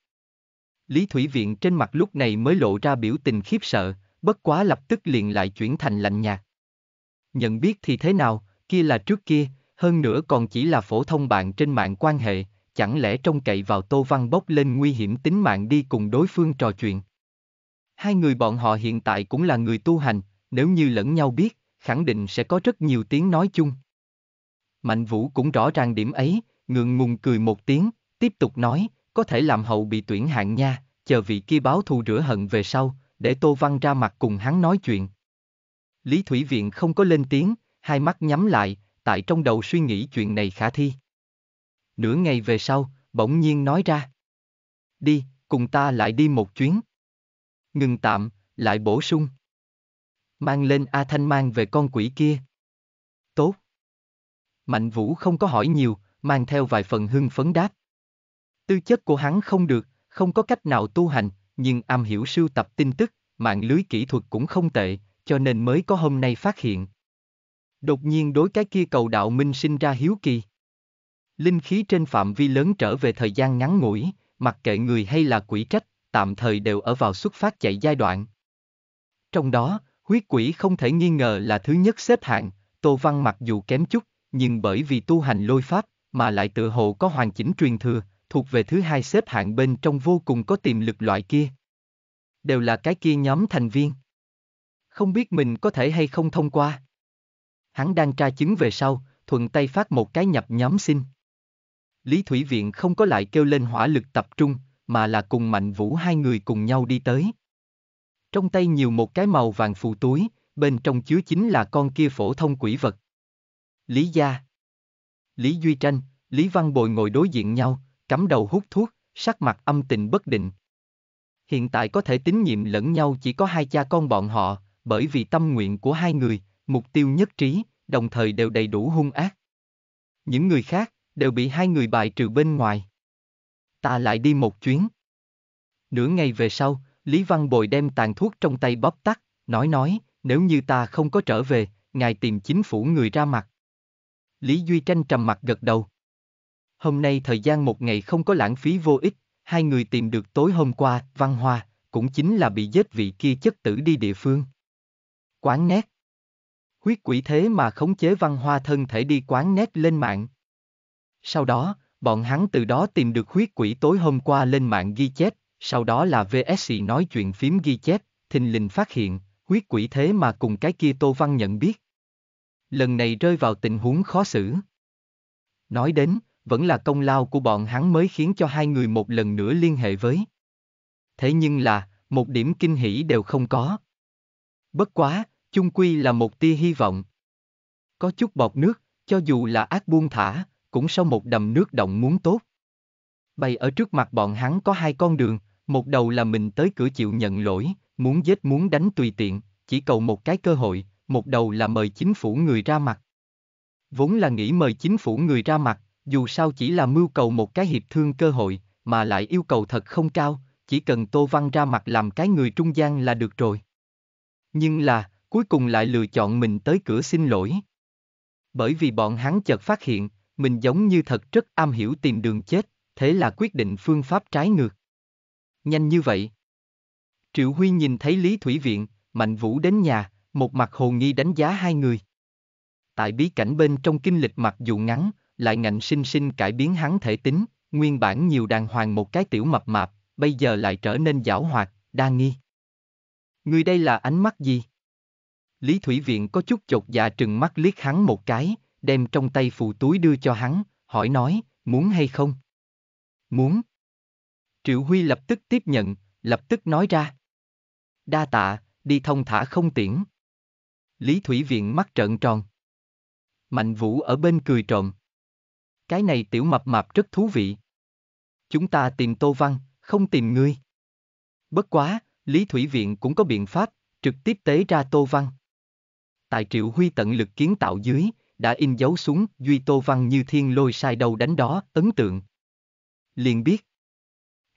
Lý Thủy Viện trên mặt lúc này mới lộ ra biểu tình khiếp sợ, bất quá lập tức liền lại chuyển thành lạnh nhạt. Nhận biết thì thế nào, kia là trước kia, hơn nữa còn chỉ là phổ thông bạn trên mạng quan hệ, chẳng lẽ trông cậy vào Tô Văn bốc lên nguy hiểm tính mạng đi cùng đối phương trò chuyện. Hai người bọn họ hiện tại cũng là người tu hành, nếu như lẫn nhau biết, khẳng định sẽ có rất nhiều tiếng nói chung. Mạnh Vũ cũng rõ ràng điểm ấy, ngượng ngùng cười một tiếng, tiếp tục nói, có thể làm hậu bị tuyển hạng nha, chờ vị kia báo thù rửa hận về sau, để Tô Văn ra mặt cùng hắn nói chuyện. Lý Thủy Viện không có lên tiếng, hai mắt nhắm lại, tại trong đầu suy nghĩ chuyện này khả thi. Nửa ngày về sau, bỗng nhiên nói ra. Đi, cùng ta lại đi một chuyến. Ngừng tạm, lại bổ sung. Mang lên A Thanh mang về con quỷ kia. Tốt. Mạnh Vũ không có hỏi nhiều, mang theo vài phần hưng phấn đáp. Tư chất của hắn không được, không có cách nào tu hành, nhưng am hiểu sưu tập tin tức, mạng lưới kỹ thuật cũng không tệ, cho nên mới có hôm nay phát hiện. Đột nhiên đối cái kia cầu đạo minh sinh ra hiếu kỳ. Linh khí trên phạm vi lớn trở về thời gian ngắn ngủi, mặc kệ người hay là quỷ trách, tạm thời đều ở vào xuất phát chạy giai đoạn. Trong đó, huyết quỷ không thể nghi ngờ là thứ nhất xếp hạng, Tô Văn mặc dù kém chút, nhưng bởi vì tu hành lôi pháp, mà lại tự hồ có hoàn chỉnh truyền thừa, thuộc về thứ hai xếp hạng bên trong vô cùng có tiềm lực loại kia. Đều là cái kia nhóm thành viên. Không biết mình có thể hay không thông qua hắn đang tra chứng về sau, thuận tay phát một cái nhập nhóm xin. Lý Thủy Viện không có lại kêu lên hỏa lực tập trung, mà là cùng Mạnh Vũ hai người cùng nhau đi tới. Trong tay nhiều một cái màu vàng phù túi, bên trong chứa chính là con kia phổ thông quỷ vật. Lý Gia Lý Duy Tranh, Lý Văn Bồi ngồi đối diện nhau, cắm đầu hút thuốc, sắc mặt âm tình bất định. Hiện tại có thể tín nhiệm lẫn nhau chỉ có hai cha con bọn họ, bởi vì tâm nguyện của hai người, mục tiêu nhất trí, đồng thời đều đầy đủ hung ác. Những người khác, đều bị hai người bài trừ bên ngoài. Ta lại đi một chuyến. Nửa ngày về sau, Lý Văn Bồi đem tàn thuốc trong tay bóp tắt, nói nói, nếu như ta không có trở về, ngài tìm chính phủ người ra mặt. Lý Duy Tranh trầm mặt gật đầu. Hôm nay thời gian một ngày không có lãng phí vô ích, hai người tìm được tối hôm qua, Văn Hoa, cũng chính là bị giết vị kia chất tử đi địa phương. Quán nét quyết quỷ thế mà khống chế văn hoa thân thể đi quán nét lên mạng. Sau đó, bọn hắn từ đó tìm được huyết quỷ tối hôm qua lên mạng ghi chép, sau đó là VSC nói chuyện phím ghi chép, thình lình phát hiện, huyết quỷ thế mà cùng cái kia Tô Văn nhận biết. Lần này rơi vào tình huống khó xử. Nói đến, vẫn là công lao của bọn hắn mới khiến cho hai người một lần nữa liên hệ với. Thế nhưng là, một điểm kinh hỉ đều không có. Bất quá, chung quy là một tia hy vọng. Có chút bọt nước, cho dù là ác buông thả, cũng sau một đầm nước động muốn tốt. Bày ở trước mặt bọn hắn có hai con đường, một đầu là mình tới cửa chịu nhận lỗi, muốn giết muốn đánh tùy tiện, chỉ cầu một cái cơ hội, một đầu là mời chính phủ người ra mặt. Vốn là nghĩ mời chính phủ người ra mặt, dù sao chỉ là mưu cầu một cái hiệp thương cơ hội, mà lại yêu cầu thật không cao, chỉ cần Tô Văn ra mặt làm cái người trung gian là được rồi. Nhưng là, cuối cùng lại lựa chọn mình tới cửa xin lỗi. Bởi vì bọn hắn chợt phát hiện, mình giống như thật rất am hiểu tìm đường chết, thế là quyết định phương pháp trái ngược. Nhanh như vậy. Triệu Huy nhìn thấy Lý Thủy Viện, Mạnh Vũ đến nhà, một mặt hồ nghi đánh giá hai người. Tại bí cảnh bên trong kinh lịch mặc dù ngắn, lại ngạnh sinh sinh cải biến hắn thể tính, nguyên bản nhiều đàng hoàng một cái tiểu mập mạp, bây giờ lại trở nên giảo hoạt, đa nghi. Người đây là ánh mắt gì? Lý Thủy Viện có chút chột dạ trừng mắt liếc hắn một cái, đem trong tay phù túi đưa cho hắn, hỏi nói, muốn hay không? Muốn. Triệu Huy lập tức tiếp nhận, lập tức nói ra. Đa tạ, đi thông thả không tiễn. Lý Thủy Viện mắt trợn tròn. Mạnh Vũ ở bên cười trộm. Cái này tiểu mập mạp rất thú vị. Chúng ta tìm Tô Văn, không tìm ngươi. Bất quá, Lý Thủy Viện cũng có biện pháp, trực tiếp tế ra Tô Văn, tại Triệu Huy tận lực kiến tạo dưới, đã in dấu xuống Duy Tô Văn như thiên lôi sai đầu đánh đó, ấn tượng. Liền biết.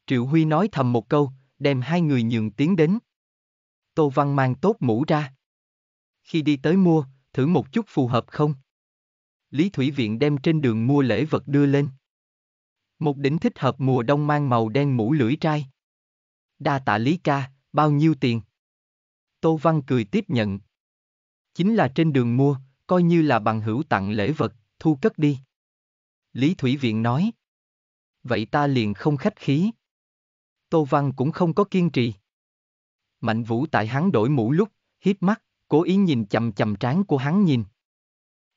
Triệu Huy nói thầm một câu, đem hai người nhường tiến đến. Tô Văn mang tốt mũ ra. Khi đi tới mua, thử một chút phù hợp không? Lý Thủy Viện đem trên đường mua lễ vật đưa lên. Một đỉnh thích hợp mùa đông mang màu đen mũ lưỡi trai. Đa tạ Lý ca, bao nhiêu tiền? Tô Văn cười tiếp nhận, Chính là trên đường mua, coi như là bằng hữu tặng lễ vật, thu cất đi. Lý Thủy Viện nói. Vậy ta liền không khách khí. Tô Văn cũng không có kiên trì. Mạnh Vũ tại hắn đổi mũ lúc, hiếp mắt, cố ý nhìn chầm chầm trán của hắn nhìn.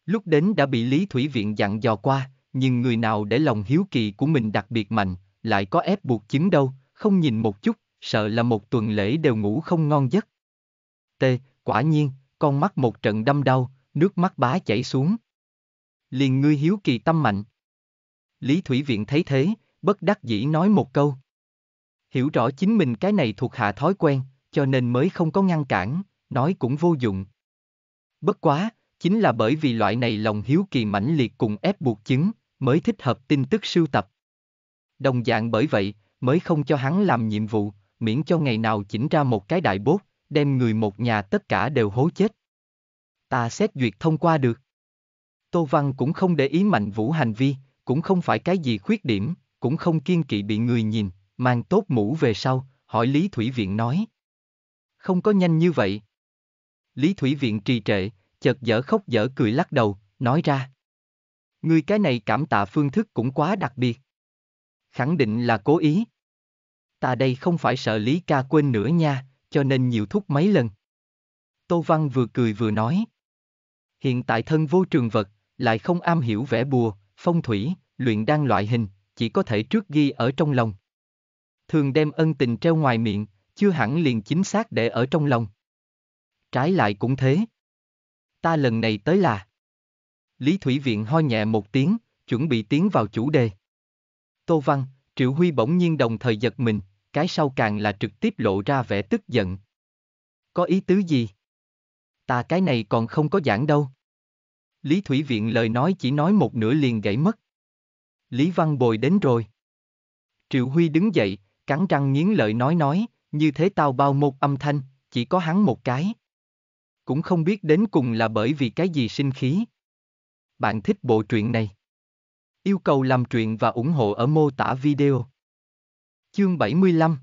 Lúc đến đã bị Lý Thủy Viện dặn dò qua, nhưng người nào để lòng hiếu kỳ của mình đặc biệt mạnh, lại có ép buộc chứng đâu, không nhìn một chút, sợ là một tuần lễ đều ngủ không ngon giấc. T, quả nhiên, con mắt một trận đâm đau, nước mắt bá chảy xuống. Liền ngươi hiếu kỳ tâm mạnh. Lý Thủy Viện thấy thế, bất đắc dĩ nói một câu. Hiểu rõ chính mình cái này thuộc hạ thói quen, cho nên mới không có ngăn cản, nói cũng vô dụng. Bất quá, chính là bởi vì loại này lòng hiếu kỳ mãnh liệt cùng ép buộc chứng, mới thích hợp tin tức sưu tập. Đồng dạng bởi vậy, mới không cho hắn làm nhiệm vụ, miễn cho ngày nào chỉnh ra một cái đại bốt, đem người một nhà tất cả đều hố chết. Ta xét duyệt thông qua được. Tô Văn cũng không để ý mạnh vũ hành vi, cũng không phải cái gì khuyết điểm, cũng không kiên kỵ bị người nhìn, mang tốt mũ về sau, hỏi Lý Thủy Viện nói. Không có nhanh như vậy. Lý Thủy Viện trì trệ, chợt dở khóc dở cười lắc đầu, nói ra. Người cái này cảm tạ phương thức cũng quá đặc biệt. Khẳng định là cố ý. Ta đây không phải sợ Lý ca quên nữa nha, cho nên nhiều thúc mấy lần. Tô Văn vừa cười vừa nói. Hiện tại thân vô trường vật, lại không am hiểu vẽ bùa, phong thủy, luyện đan loại hình, chỉ có thể trước ghi ở trong lòng. Thường đem ân tình treo ngoài miệng, chưa hẳn liền chính xác để ở trong lòng. Trái lại cũng thế. Ta lần này tới là... Lý Thủy Viện ho nhẹ một tiếng, chuẩn bị tiến vào chủ đề. Tô Văn, Triệu Huy bỗng nhiên đồng thời giật mình, cái sau càng là trực tiếp lộ ra vẻ tức giận. Có ý tứ gì? Ta cái này còn không có giảng đâu. Lý Thủy Viện lời nói chỉ nói một nửa liền gãy mất. Lý Văn Bồi đến rồi. Triệu Huy đứng dậy, cắn răng nghiến lợi nói nói, như thế tao bao một âm thanh, chỉ có hắn một cái. Cũng không biết đến cùng là bởi vì cái gì sinh khí. Bạn thích bộ truyện này? Yêu cầu làm truyện và ủng hộ ở mô tả video. Chương 75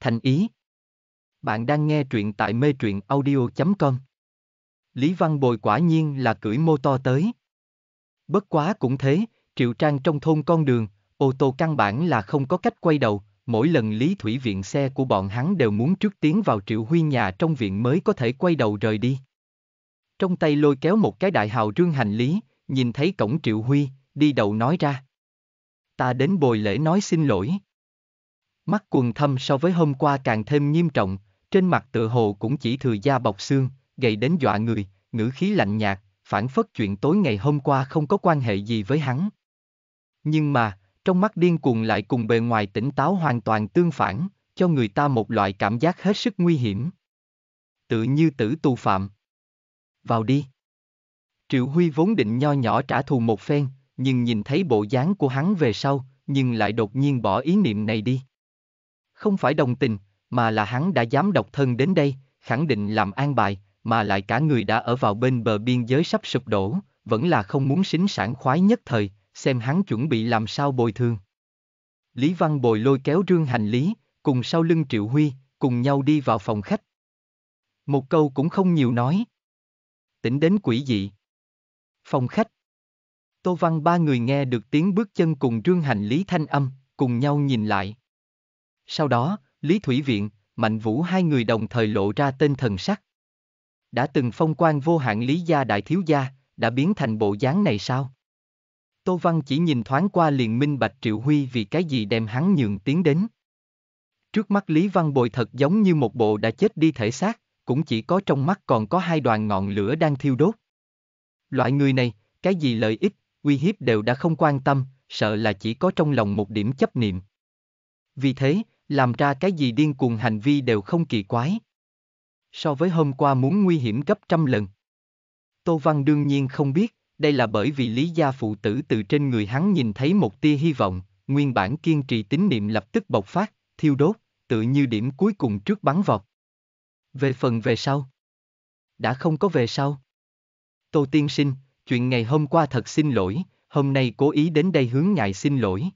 Thành ý Bạn đang nghe truyện tại mê truyện audio.com Lý Văn Bồi quả nhiên là cưỡi mô to tới. Bất quá cũng thế, Triệu Trang trong thôn con đường, ô tô căn bản là không có cách quay đầu, mỗi lần Lý Thủy Viện xe của bọn hắn đều muốn trước tiến vào Triệu Huy nhà trong viện mới có thể quay đầu rời đi. Trong tay lôi kéo một cái đại hào trương hành lý, nhìn thấy cổng Triệu Huy, đi đầu nói ra. Ta đến bồi lễ nói xin lỗi Mắt quần thâm so với hôm qua càng thêm nghiêm trọng, trên mặt tựa hồ cũng chỉ thừa da bọc xương, gầy đến dọa người, ngữ khí lạnh nhạt, phản phất chuyện tối ngày hôm qua không có quan hệ gì với hắn. Nhưng mà, trong mắt điên cuồng lại cùng bề ngoài tỉnh táo hoàn toàn tương phản, cho người ta một loại cảm giác hết sức nguy hiểm. Tự như tử tù phạm. Vào đi. Triệu Huy vốn định nho nhỏ trả thù một phen, nhưng nhìn thấy bộ dáng của hắn về sau, nhưng lại đột nhiên bỏ ý niệm này đi không phải đồng tình, mà là hắn đã dám độc thân đến đây, khẳng định làm an bài, mà lại cả người đã ở vào bên bờ biên giới sắp sụp đổ, vẫn là không muốn xính sản khoái nhất thời, xem hắn chuẩn bị làm sao bồi thường. Lý Văn Bồi lôi kéo rương hành lý, cùng sau lưng Triệu Huy, cùng nhau đi vào phòng khách. Một câu cũng không nhiều nói. Tỉnh đến quỷ dị. Phòng khách. Tô Văn ba người nghe được tiếng bước chân cùng rương hành lý thanh âm, cùng nhau nhìn lại. Sau đó, Lý Thủy Viện, Mạnh Vũ hai người đồng thời lộ ra tên thần sắc. Đã từng phong quan vô hạn Lý Gia Đại Thiếu Gia, đã biến thành bộ dáng này sao? Tô Văn chỉ nhìn thoáng qua liền minh bạch Triệu Huy vì cái gì đem hắn nhường tiến đến. Trước mắt Lý Văn Bồi thật giống như một bộ đã chết đi thể xác, cũng chỉ có trong mắt còn có hai đoàn ngọn lửa đang thiêu đốt. Loại người này, cái gì lợi ích, uy hiếp đều đã không quan tâm, sợ là chỉ có trong lòng một điểm chấp niệm. Vì thế, làm ra cái gì điên cuồng hành vi đều không kỳ quái. So với hôm qua muốn nguy hiểm gấp trăm lần. Tô Văn đương nhiên không biết, đây là bởi vì Lý Gia phụ tử từ trên người hắn nhìn thấy một tia hy vọng, nguyên bản kiên trì tín niệm lập tức bộc phát, thiêu đốt, tự như điểm cuối cùng trước bắn vọt. Về phần về sau. Đã không có về sau. Tô Tiên Sinh, chuyện ngày hôm qua thật xin lỗi, hôm nay cố ý đến đây hướng ngài xin lỗi.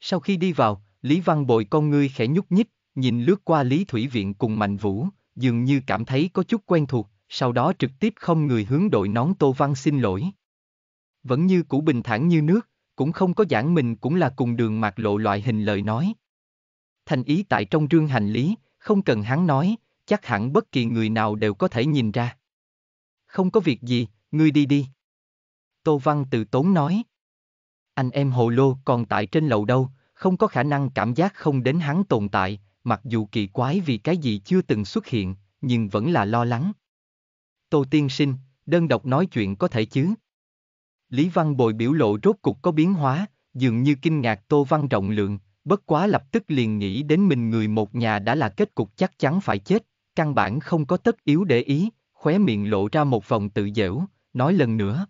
Sau khi đi vào, Lý Văn Bội con ngươi khẽ nhúc nhích, nhìn lướt qua Lý Thủy Viện cùng Mạnh Vũ, dường như cảm thấy có chút quen thuộc, sau đó trực tiếp không người hướng đội nón Tô Văn xin lỗi. Vẫn như cũ bình thản như nước, cũng không có giảng mình cũng là cùng đường mạc lộ loại hình lời nói. Thành ý tại trong rương hành lý, không cần hắn nói, chắc hẳn bất kỳ người nào đều có thể nhìn ra. Không có việc gì, ngươi đi đi. Tô Văn từ tốn nói. Anh em hồ lô còn tại trên lầu đâu, không có khả năng cảm giác không đến hắn tồn tại, mặc dù kỳ quái vì cái gì chưa từng xuất hiện, nhưng vẫn là lo lắng. Tô Tiên Sinh, đơn độc nói chuyện có thể chứ? Lý Văn Bồi biểu lộ rốt cục có biến hóa, dường như kinh ngạc Tô Văn rộng lượng, bất quá lập tức liền nghĩ đến mình người một nhà đã là kết cục chắc chắn phải chết, căn bản không có tất yếu để ý, khóe miệng lộ ra một vòng tự dễu, nói lần nữa.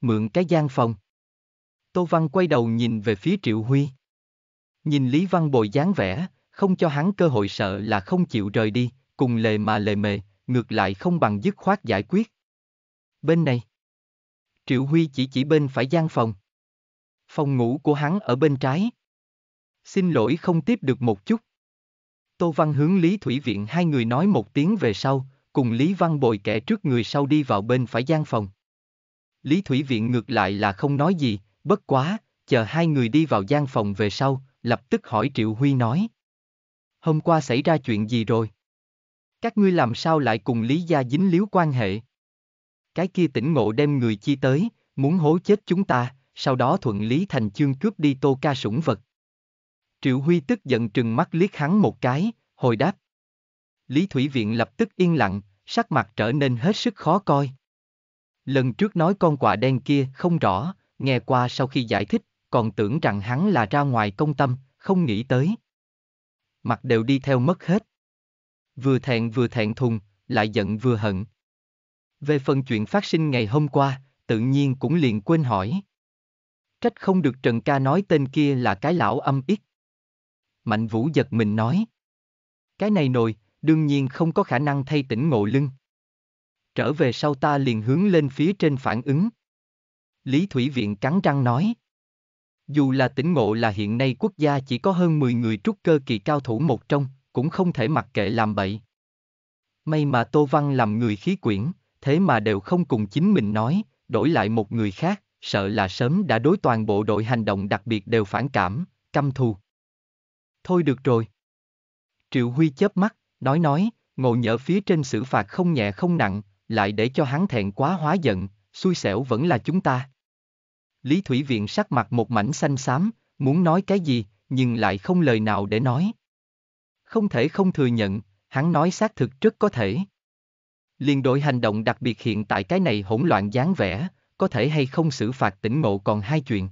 Mượn cái gian phòng. Tô Văn quay đầu nhìn về phía Triệu Huy. Nhìn Lý Văn Bồi dáng vẻ, không cho hắn cơ hội sợ là không chịu rời đi, cùng lề mà lề mề, ngược lại không bằng dứt khoát giải quyết. Bên này, Triệu Huy chỉ chỉ bên phải gian phòng. Phòng ngủ của hắn ở bên trái. Xin lỗi không tiếp được một chút. Tô Văn hướng Lý Thủy Viện hai người nói một tiếng về sau, cùng Lý Văn bồi kẻ trước người sau đi vào bên phải gian phòng. Lý Thủy Viện ngược lại là không nói gì, bất quá, chờ hai người đi vào gian phòng về sau, lập tức hỏi Triệu Huy nói. Hôm qua xảy ra chuyện gì rồi? Các ngươi làm sao lại cùng Lý Gia dính líu quan hệ? Cái kia tỉnh ngộ đem người chi tới, muốn hố chết chúng ta, sau đó thuận Lý Thành Chương cướp đi tô ca sủng vật. Triệu Huy tức giận trừng mắt liếc hắn một cái, hồi đáp. Lý Thủy Viện lập tức yên lặng, sắc mặt trở nên hết sức khó coi. Lần trước nói con quạ đen kia không rõ, nghe qua sau khi giải thích, còn tưởng rằng hắn là ra ngoài công tâm, không nghĩ tới. Mặt đều đi theo mất hết. Vừa thẹn vừa thẹn thùng, lại giận vừa hận. Về phần chuyện phát sinh ngày hôm qua, tự nhiên cũng liền quên hỏi. Trách không được Trần Ca nói tên kia là cái lão âm ít. Mạnh Vũ giật mình nói. Cái này nồi, đương nhiên không có khả năng thay tỉnh ngộ lưng. Trở về sau ta liền hướng lên phía trên phản ứng. Lý Thủy Viện cắn răng nói. Dù là tỉnh ngộ là hiện nay quốc gia chỉ có hơn 10 người trúc cơ kỳ cao thủ một trong, cũng không thể mặc kệ làm bậy. May mà Tô Văn làm người khí quyển, thế mà đều không cùng chính mình nói, đổi lại một người khác, sợ là sớm đã đối toàn bộ đội hành động đặc biệt đều phản cảm, căm thù. Thôi được rồi. Triệu Huy chớp mắt, nói nói, ngộ nhỡ phía trên xử phạt không nhẹ không nặng, lại để cho hắn thẹn quá hóa giận, xui xẻo vẫn là chúng ta. Lý Thủy Viện sắc mặt một mảnh xanh xám, muốn nói cái gì, nhưng lại không lời nào để nói. Không thể không thừa nhận, hắn nói xác thực rất có thể. Liên đội hành động đặc biệt hiện tại cái này hỗn loạn dáng vẻ, có thể hay không xử phạt tỉnh ngộ còn hai chuyện.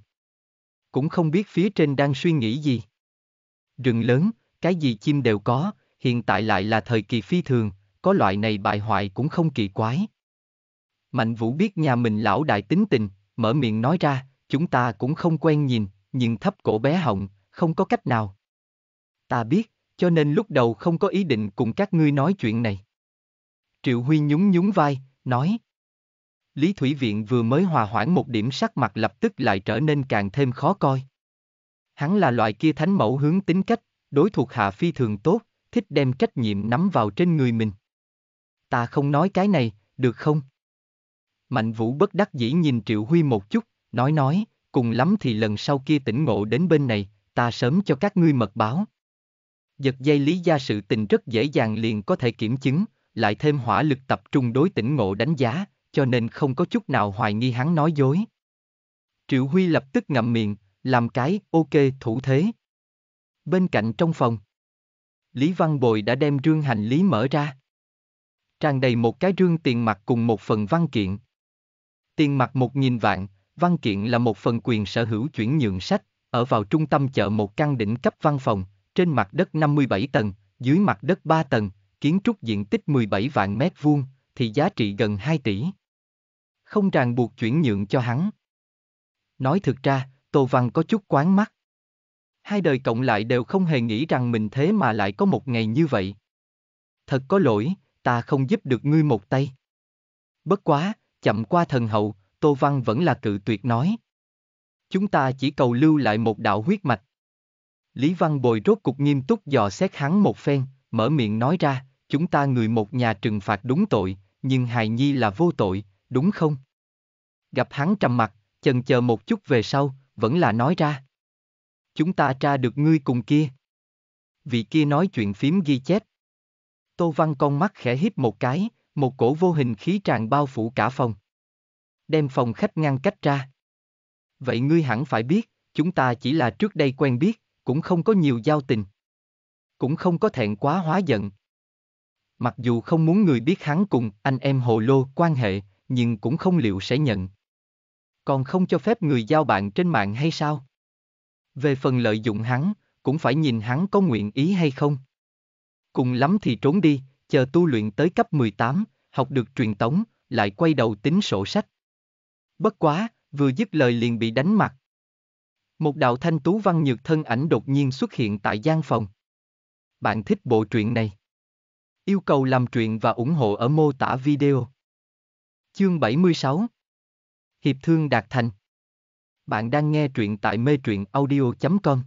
Cũng không biết phía trên đang suy nghĩ gì. Rừng lớn, cái gì chim đều có, hiện tại lại là thời kỳ phi thường, có loại này bại hoại cũng không kỳ quái. Mạnh Vũ biết nhà mình lão đại tính tình, mở miệng nói ra, chúng ta cũng không quen nhìn, nhưng thấp cổ bé họng, không có cách nào. Ta biết, cho nên lúc đầu không có ý định cùng các ngươi nói chuyện này. Triệu Huy nhún nhún vai, nói. Lý Thủy Viện vừa mới hòa hoãn một điểm sắc mặt lập tức lại trở nên càng thêm khó coi. Hắn là loại kia thánh mẫu hướng tính cách, đối thuộc hạ phi thường tốt, thích đem trách nhiệm nắm vào trên người mình. Ta không nói cái này, được không? Mạnh Vũ bất đắc dĩ nhìn Triệu Huy một chút, nói nói, cùng lắm thì lần sau kia tỉnh ngộ đến bên này, ta sớm cho các ngươi mật báo. Giật dây lý gia sự tình rất dễ dàng liền có thể kiểm chứng, lại thêm hỏa lực tập trung đối tỉnh ngộ đánh giá, cho nên không có chút nào hoài nghi hắn nói dối. Triệu Huy lập tức ngậm miệng, làm cái ok thủ thế. Bên cạnh trong phòng, Lý Văn Bồi đã đem rương hành lý mở ra. Tràn đầy một cái rương tiền mặt cùng một phần văn kiện tiền mặt một nghìn vạn, văn kiện là một phần quyền sở hữu chuyển nhượng sách, ở vào trung tâm chợ một căn đỉnh cấp văn phòng, trên mặt đất 57 tầng, dưới mặt đất 3 tầng, kiến trúc diện tích 17 vạn mét vuông, thì giá trị gần 2 tỷ. Không ràng buộc chuyển nhượng cho hắn. Nói thực ra, Tô Văn có chút quán mắt. Hai đời cộng lại đều không hề nghĩ rằng mình thế mà lại có một ngày như vậy. Thật có lỗi, ta không giúp được ngươi một tay. Bất quá, chậm qua thần hậu, Tô Văn vẫn là cự tuyệt nói. Chúng ta chỉ cầu lưu lại một đạo huyết mạch. Lý Văn Bồi rốt cục nghiêm túc dò xét hắn một phen, mở miệng nói ra, chúng ta người một nhà trừng phạt đúng tội, nhưng hài nhi là vô tội, đúng không? Gặp hắn trầm mặt, chần chờ một chút về sau, vẫn là nói ra. Chúng ta tra được ngươi cùng kia. Vị kia nói chuyện phím ghi chép. Tô Văn con mắt khẽ híp một cái, một cổ vô hình khí tràn bao phủ cả phòng. Đem phòng khách ngăn cách ra. Vậy ngươi hẳn phải biết, chúng ta chỉ là trước đây quen biết, cũng không có nhiều giao tình. Cũng không có thẹn quá hóa giận. Mặc dù không muốn người biết hắn cùng anh em hồ lô quan hệ, nhưng cũng không liệu sẽ nhận. Còn không cho phép người giao bạn trên mạng hay sao? Về phần lợi dụng hắn, cũng phải nhìn hắn có nguyện ý hay không. Cùng lắm thì trốn đi, chờ tu luyện tới cấp 18, học được truyền tống, lại quay đầu tính sổ sách. Bất quá, vừa dứt lời liền bị đánh mặt. Một đạo thanh tú văn nhược thân ảnh đột nhiên xuất hiện tại gian phòng. Bạn thích bộ truyện này? Yêu cầu làm truyện và ủng hộ ở mô tả video. Chương 76 Hiệp thương đạt thành Bạn đang nghe truyện tại mê truyện audio.com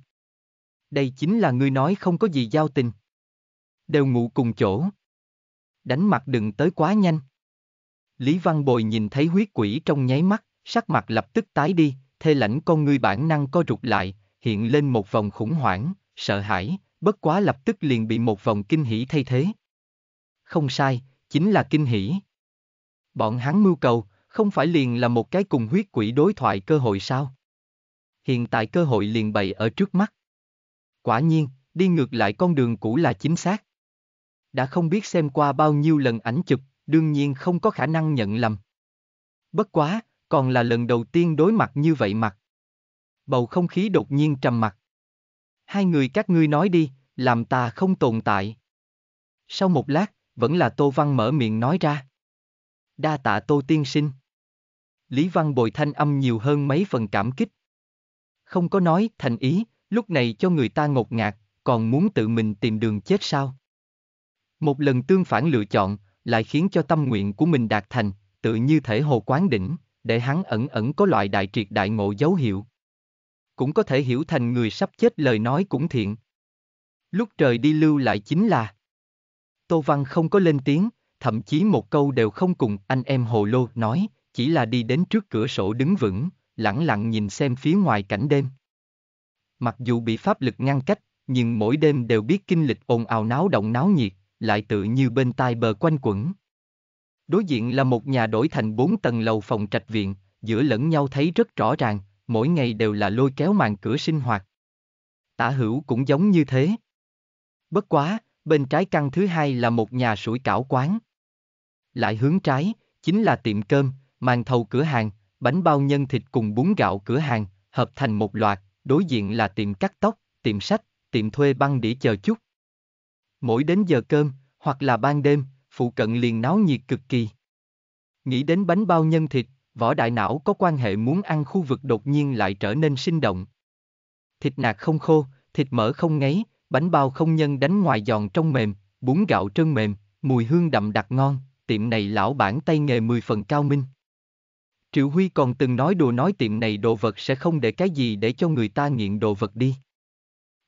Đây chính là người nói không có gì giao tình. Đều ngủ cùng chỗ đánh mặt đừng tới quá nhanh. Lý Văn Bồi nhìn thấy huyết quỷ trong nháy mắt, sắc mặt lập tức tái đi, thê lãnh con ngươi bản năng co rụt lại, hiện lên một vòng khủng hoảng, sợ hãi, bất quá lập tức liền bị một vòng kinh hỉ thay thế. Không sai, chính là kinh hỉ. Bọn hắn mưu cầu, không phải liền là một cái cùng huyết quỷ đối thoại cơ hội sao? Hiện tại cơ hội liền bày ở trước mắt. Quả nhiên, đi ngược lại con đường cũ là chính xác đã không biết xem qua bao nhiêu lần ảnh chụp, đương nhiên không có khả năng nhận lầm. Bất quá, còn là lần đầu tiên đối mặt như vậy mặt. Bầu không khí đột nhiên trầm mặt. Hai người các ngươi nói đi, làm ta không tồn tại. Sau một lát, vẫn là Tô Văn mở miệng nói ra. Đa tạ Tô Tiên Sinh. Lý Văn bồi thanh âm nhiều hơn mấy phần cảm kích. Không có nói, thành ý, lúc này cho người ta ngột ngạt, còn muốn tự mình tìm đường chết sao? Một lần tương phản lựa chọn, lại khiến cho tâm nguyện của mình đạt thành, tự như thể hồ quán đỉnh, để hắn ẩn ẩn có loại đại triệt đại ngộ dấu hiệu. Cũng có thể hiểu thành người sắp chết lời nói cũng thiện. Lúc trời đi lưu lại chính là Tô Văn không có lên tiếng, thậm chí một câu đều không cùng anh em Hồ Lô nói, chỉ là đi đến trước cửa sổ đứng vững, lẳng lặng nhìn xem phía ngoài cảnh đêm. Mặc dù bị pháp lực ngăn cách, nhưng mỗi đêm đều biết kinh lịch ồn ào náo động náo nhiệt, lại tự như bên tai bờ quanh quẩn. Đối diện là một nhà đổi thành bốn tầng lầu phòng trạch viện, giữa lẫn nhau thấy rất rõ ràng, mỗi ngày đều là lôi kéo màn cửa sinh hoạt. Tả hữu cũng giống như thế. Bất quá, bên trái căn thứ hai là một nhà sủi cảo quán. Lại hướng trái, chính là tiệm cơm, màn thầu cửa hàng, bánh bao nhân thịt cùng bún gạo cửa hàng, hợp thành một loạt, đối diện là tiệm cắt tóc, tiệm sách, tiệm thuê băng đĩa chờ chút. Mỗi đến giờ cơm, hoặc là ban đêm, phụ cận liền náo nhiệt cực kỳ. Nghĩ đến bánh bao nhân thịt, võ đại não có quan hệ muốn ăn khu vực đột nhiên lại trở nên sinh động. Thịt nạc không khô, thịt mỡ không ngấy, bánh bao không nhân đánh ngoài giòn trong mềm, bún gạo trơn mềm, mùi hương đậm đặc ngon, tiệm này lão bản tay nghề mười phần cao minh. Triệu Huy còn từng nói đùa nói tiệm này đồ vật sẽ không để cái gì để cho người ta nghiện đồ vật đi.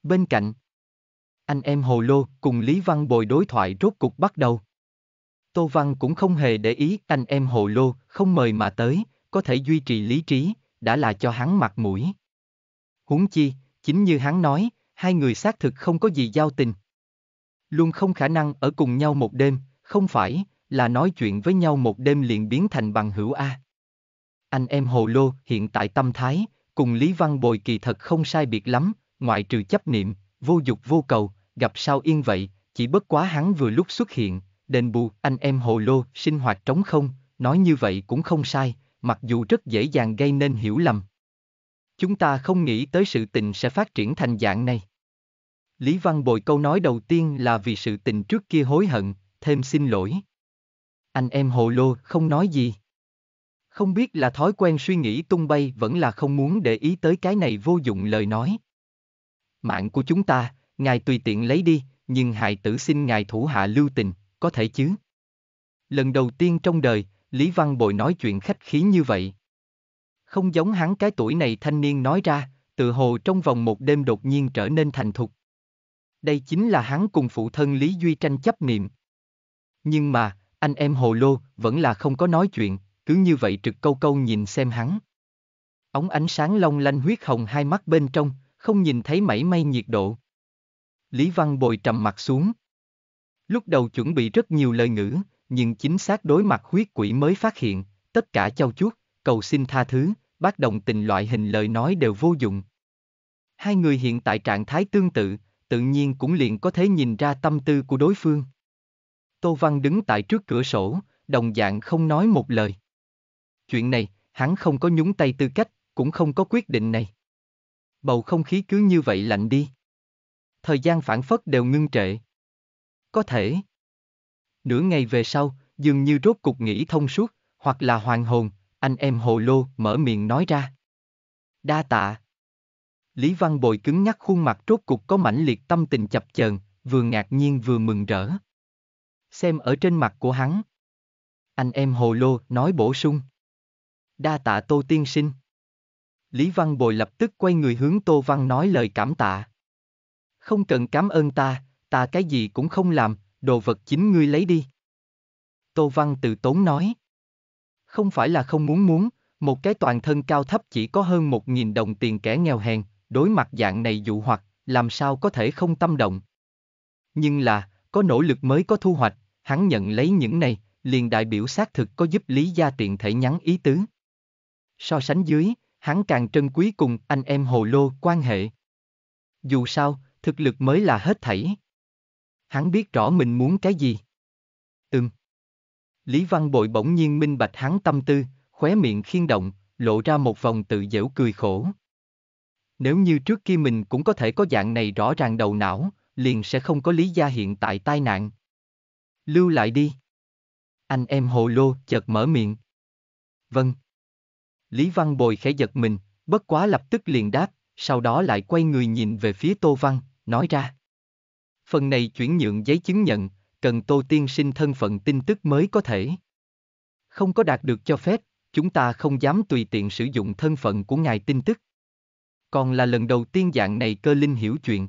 Bên cạnh, anh em Hồ Lô cùng Lý Văn Bồi đối thoại rốt cục bắt đầu. Tô Văn cũng không hề để ý anh em Hồ Lô không mời mà tới, có thể duy trì lý trí, đã là cho hắn mặt mũi. Huống chi, chính như hắn nói, hai người xác thực không có gì giao tình. Luôn không khả năng ở cùng nhau một đêm, không phải là nói chuyện với nhau một đêm liền biến thành bằng hữu A. Anh em Hồ Lô hiện tại tâm thái, cùng Lý Văn Bồi kỳ thật không sai biệt lắm, ngoại trừ chấp niệm, vô dục vô cầu, gặp sao yên vậy, chỉ bất quá hắn vừa lúc xuất hiện, đền bù anh em hồ lô, sinh hoạt trống không, nói như vậy cũng không sai, mặc dù rất dễ dàng gây nên hiểu lầm. Chúng ta không nghĩ tới sự tình sẽ phát triển thành dạng này. Lý Văn Bồi câu nói đầu tiên là vì sự tình trước kia hối hận, thêm xin lỗi. Anh em hồ lô không nói gì. Không biết là thói quen suy nghĩ tung bay vẫn là không muốn để ý tới cái này vô dụng lời nói. Mạng của chúng ta, ngài tùy tiện lấy đi, nhưng hại tử xin ngài thủ hạ lưu tình, có thể chứ? Lần đầu tiên trong đời, Lý Văn Bội nói chuyện khách khí như vậy. Không giống hắn cái tuổi này thanh niên nói ra, tự hồ trong vòng một đêm đột nhiên trở nên thành thục. Đây chính là hắn cùng phụ thân Lý Duy tranh chấp niệm. Nhưng mà, anh em Hồ Lô vẫn là không có nói chuyện, cứ như vậy trực câu câu nhìn xem hắn. Ống ánh sáng long lanh huyết hồng hai mắt bên trong, không nhìn thấy mảy may nhiệt độ. Lý Văn Bồi trầm mặt xuống. Lúc đầu chuẩn bị rất nhiều lời ngữ, nhưng chính xác đối mặt huyết quỷ mới phát hiện, tất cả châu chuốt, cầu xin tha thứ, bác đồng tình loại hình lời nói đều vô dụng. Hai người hiện tại trạng thái tương tự, tự nhiên cũng liền có thể nhìn ra tâm tư của đối phương. Tô Văn đứng tại trước cửa sổ, đồng dạng không nói một lời. Chuyện này, hắn không có nhúng tay tư cách, cũng không có quyết định này bầu không khí cứ như vậy lạnh đi. Thời gian phản phất đều ngưng trệ. Có thể. Nửa ngày về sau, dường như rốt cục nghĩ thông suốt, hoặc là hoàng hồn, anh em hồ lô mở miệng nói ra. Đa tạ. Lý Văn Bồi cứng nhắc khuôn mặt rốt cục có mãnh liệt tâm tình chập chờn, vừa ngạc nhiên vừa mừng rỡ. Xem ở trên mặt của hắn. Anh em hồ lô nói bổ sung. Đa tạ tô tiên sinh. Lý Văn Bồi lập tức quay người hướng Tô Văn nói lời cảm tạ. Không cần cảm ơn ta, ta cái gì cũng không làm, đồ vật chính ngươi lấy đi. Tô Văn từ tốn nói. Không phải là không muốn muốn, một cái toàn thân cao thấp chỉ có hơn một nghìn đồng tiền kẻ nghèo hèn, đối mặt dạng này dụ hoặc, làm sao có thể không tâm động. Nhưng là, có nỗ lực mới có thu hoạch, hắn nhận lấy những này, liền đại biểu xác thực có giúp Lý Gia tiện thể nhắn ý tứ. So sánh dưới, hắn càng trân quý cùng anh em hồ lô quan hệ. Dù sao, thực lực mới là hết thảy. Hắn biết rõ mình muốn cái gì. Ừm. Lý Văn Bội bỗng nhiên minh bạch hắn tâm tư, khóe miệng khiên động, lộ ra một vòng tự giễu cười khổ. Nếu như trước kia mình cũng có thể có dạng này rõ ràng đầu não, liền sẽ không có lý gia hiện tại tai nạn. Lưu lại đi. Anh em hồ lô chợt mở miệng. Vâng, Lý Văn Bồi khẽ giật mình, bất quá lập tức liền đáp, sau đó lại quay người nhìn về phía Tô Văn, nói ra. Phần này chuyển nhượng giấy chứng nhận, cần Tô Tiên sinh thân phận tin tức mới có thể. Không có đạt được cho phép, chúng ta không dám tùy tiện sử dụng thân phận của ngài tin tức. Còn là lần đầu tiên dạng này cơ linh hiểu chuyện.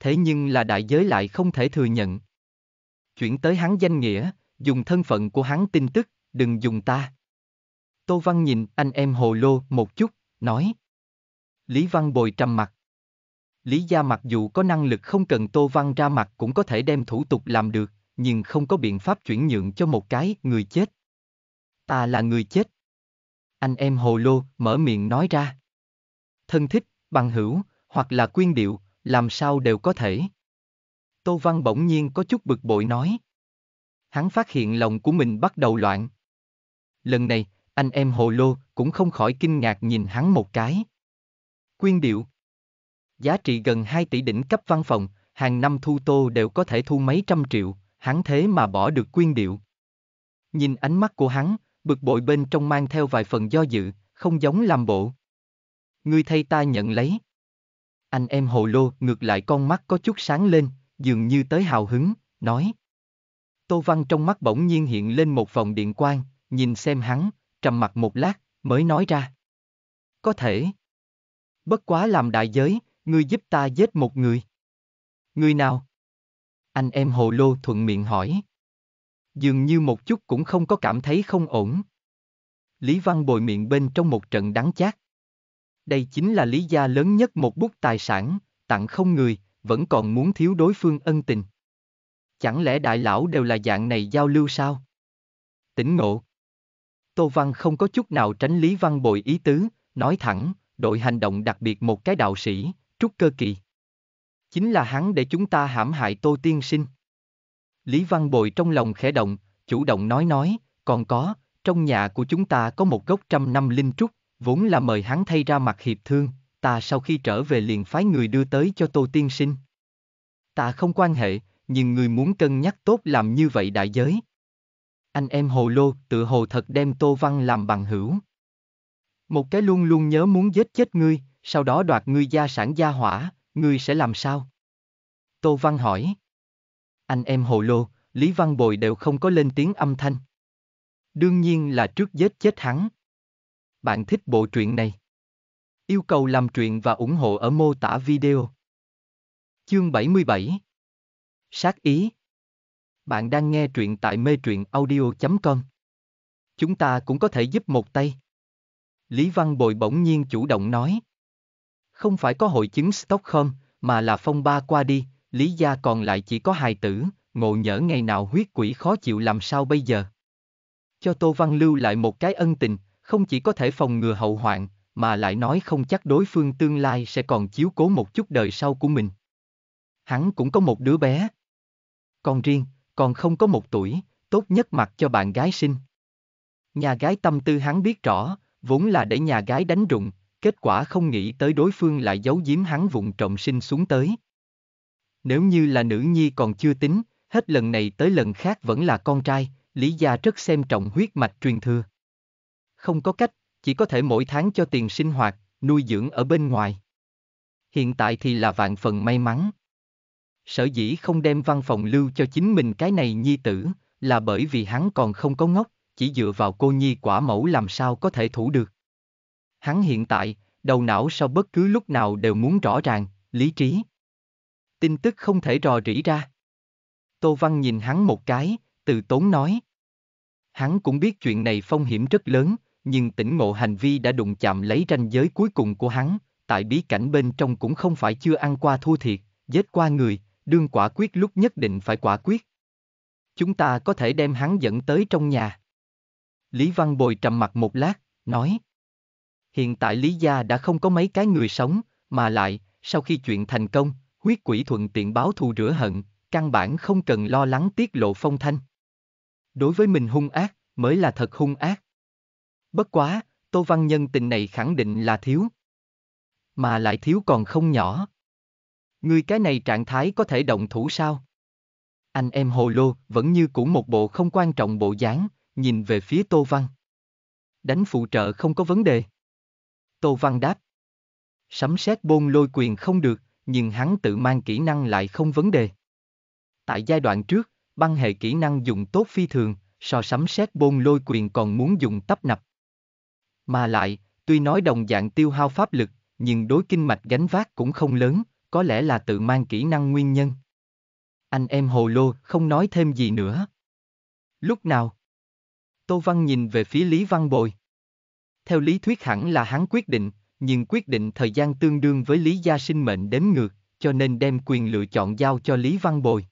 Thế nhưng là đại giới lại không thể thừa nhận. Chuyển tới hắn danh nghĩa, dùng thân phận của hắn tin tức, đừng dùng ta. Tô Văn nhìn anh em hồ lô một chút, nói. Lý Văn bồi trầm mặt. Lý gia mặc dù có năng lực không cần Tô Văn ra mặt cũng có thể đem thủ tục làm được, nhưng không có biện pháp chuyển nhượng cho một cái người chết. Ta là người chết. Anh em hồ lô mở miệng nói ra. Thân thích, bằng hữu, hoặc là quyên điệu, làm sao đều có thể. Tô Văn bỗng nhiên có chút bực bội nói. Hắn phát hiện lòng của mình bắt đầu loạn. Lần này, anh em hồ lô cũng không khỏi kinh ngạc nhìn hắn một cái. Quyên điệu Giá trị gần 2 tỷ đỉnh cấp văn phòng, hàng năm thu tô đều có thể thu mấy trăm triệu, hắn thế mà bỏ được quyên điệu. Nhìn ánh mắt của hắn, bực bội bên trong mang theo vài phần do dự, không giống làm bộ. Ngươi thay ta nhận lấy. Anh em hồ lô ngược lại con mắt có chút sáng lên, dường như tới hào hứng, nói. Tô Văn trong mắt bỗng nhiên hiện lên một vòng điện quang, nhìn xem hắn, trầm mặt một lát, mới nói ra. Có thể. Bất quá làm đại giới, ngươi giúp ta giết một người. Người nào? Anh em hồ lô thuận miệng hỏi. Dường như một chút cũng không có cảm thấy không ổn. Lý Văn bồi miệng bên trong một trận đắng chát. Đây chính là lý gia lớn nhất một bút tài sản, tặng không người, vẫn còn muốn thiếu đối phương ân tình. Chẳng lẽ đại lão đều là dạng này giao lưu sao? Tỉnh ngộ. Tô Văn không có chút nào tránh Lý Văn Bội ý tứ, nói thẳng, đội hành động đặc biệt một cái đạo sĩ, Trúc Cơ Kỳ. Chính là hắn để chúng ta hãm hại Tô Tiên Sinh. Lý Văn Bội trong lòng khẽ động, chủ động nói nói, còn có, trong nhà của chúng ta có một gốc trăm năm linh trúc, vốn là mời hắn thay ra mặt hiệp thương, ta sau khi trở về liền phái người đưa tới cho Tô Tiên Sinh. Ta không quan hệ, nhưng người muốn cân nhắc tốt làm như vậy đại giới, anh em hồ lô tự hồ thật đem Tô Văn làm bằng hữu. Một cái luôn luôn nhớ muốn giết chết ngươi, sau đó đoạt ngươi gia sản gia hỏa, ngươi sẽ làm sao? Tô Văn hỏi. Anh em hồ lô, Lý Văn Bồi đều không có lên tiếng âm thanh. Đương nhiên là trước giết chết hắn. Bạn thích bộ truyện này? Yêu cầu làm truyện và ủng hộ ở mô tả video. Chương 77 Sát ý bạn đang nghe truyện tại mê truyện audio.com. Chúng ta cũng có thể giúp một tay. Lý Văn Bồi bỗng nhiên chủ động nói. Không phải có hội chứng Stockholm, mà là phong ba qua đi, Lý gia còn lại chỉ có hài tử, ngộ nhỡ ngày nào huyết quỷ khó chịu làm sao bây giờ. Cho Tô Văn lưu lại một cái ân tình, không chỉ có thể phòng ngừa hậu hoạn, mà lại nói không chắc đối phương tương lai sẽ còn chiếu cố một chút đời sau của mình. Hắn cũng có một đứa bé. Còn riêng, còn không có một tuổi, tốt nhất mặc cho bạn gái sinh. Nhà gái tâm tư hắn biết rõ, vốn là để nhà gái đánh rụng, kết quả không nghĩ tới đối phương lại giấu giếm hắn vụng trộm sinh xuống tới. Nếu như là nữ nhi còn chưa tính, hết lần này tới lần khác vẫn là con trai, Lý Gia rất xem trọng huyết mạch truyền thừa. Không có cách, chỉ có thể mỗi tháng cho tiền sinh hoạt, nuôi dưỡng ở bên ngoài. Hiện tại thì là vạn phần may mắn sở dĩ không đem văn phòng lưu cho chính mình cái này nhi tử, là bởi vì hắn còn không có ngốc, chỉ dựa vào cô nhi quả mẫu làm sao có thể thủ được. Hắn hiện tại, đầu não sau bất cứ lúc nào đều muốn rõ ràng, lý trí. Tin tức không thể rò rỉ ra. Tô Văn nhìn hắn một cái, từ tốn nói. Hắn cũng biết chuyện này phong hiểm rất lớn, nhưng tỉnh ngộ hành vi đã đụng chạm lấy ranh giới cuối cùng của hắn, tại bí cảnh bên trong cũng không phải chưa ăn qua thua thiệt, giết qua người, đương quả quyết lúc nhất định phải quả quyết. Chúng ta có thể đem hắn dẫn tới trong nhà. Lý Văn Bồi trầm mặt một lát, nói. Hiện tại Lý Gia đã không có mấy cái người sống, mà lại, sau khi chuyện thành công, huyết quỷ thuận tiện báo thù rửa hận, căn bản không cần lo lắng tiết lộ phong thanh. Đối với mình hung ác, mới là thật hung ác. Bất quá, Tô Văn Nhân tình này khẳng định là thiếu. Mà lại thiếu còn không nhỏ. Ngươi cái này trạng thái có thể động thủ sao? Anh em hồ lô vẫn như cũ một bộ không quan trọng bộ dáng, nhìn về phía Tô Văn. Đánh phụ trợ không có vấn đề. Tô Văn đáp. Sấm sét bôn lôi quyền không được, nhưng hắn tự mang kỹ năng lại không vấn đề. Tại giai đoạn trước, băng hệ kỹ năng dùng tốt phi thường, so sấm sét bôn lôi quyền còn muốn dùng tấp nập. Mà lại, tuy nói đồng dạng tiêu hao pháp lực, nhưng đối kinh mạch gánh vác cũng không lớn, có lẽ là tự mang kỹ năng nguyên nhân. Anh em hồ lô không nói thêm gì nữa. Lúc nào? Tô Văn nhìn về phía Lý Văn Bồi. Theo lý thuyết hẳn là hắn quyết định, nhưng quyết định thời gian tương đương với Lý Gia sinh mệnh đếm ngược, cho nên đem quyền lựa chọn giao cho Lý Văn Bồi.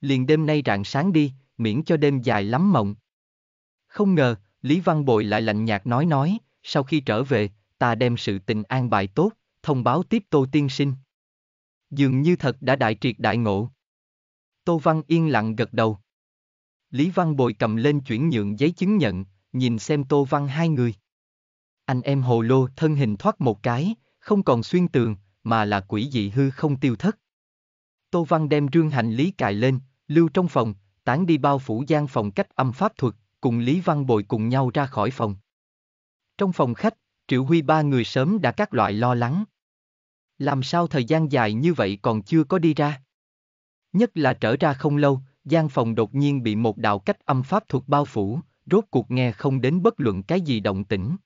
Liền đêm nay rạng sáng đi, miễn cho đêm dài lắm mộng. Không ngờ, Lý Văn Bồi lại lạnh nhạt nói nói, sau khi trở về, ta đem sự tình an bài tốt, thông báo tiếp Tô Tiên Sinh dường như thật đã đại triệt đại ngộ. Tô Văn yên lặng gật đầu. Lý Văn Bồi cầm lên chuyển nhượng giấy chứng nhận, nhìn xem Tô Văn hai người. Anh em hồ lô thân hình thoát một cái, không còn xuyên tường, mà là quỷ dị hư không tiêu thất. Tô Văn đem rương hành lý cài lên, lưu trong phòng, tán đi bao phủ gian phòng cách âm pháp thuật, cùng Lý Văn Bồi cùng nhau ra khỏi phòng. Trong phòng khách, Triệu Huy ba người sớm đã các loại lo lắng. Làm sao thời gian dài như vậy còn chưa có đi ra? Nhất là trở ra không lâu, gian phòng đột nhiên bị một đạo cách âm pháp thuật bao phủ, rốt cuộc nghe không đến bất luận cái gì động tĩnh.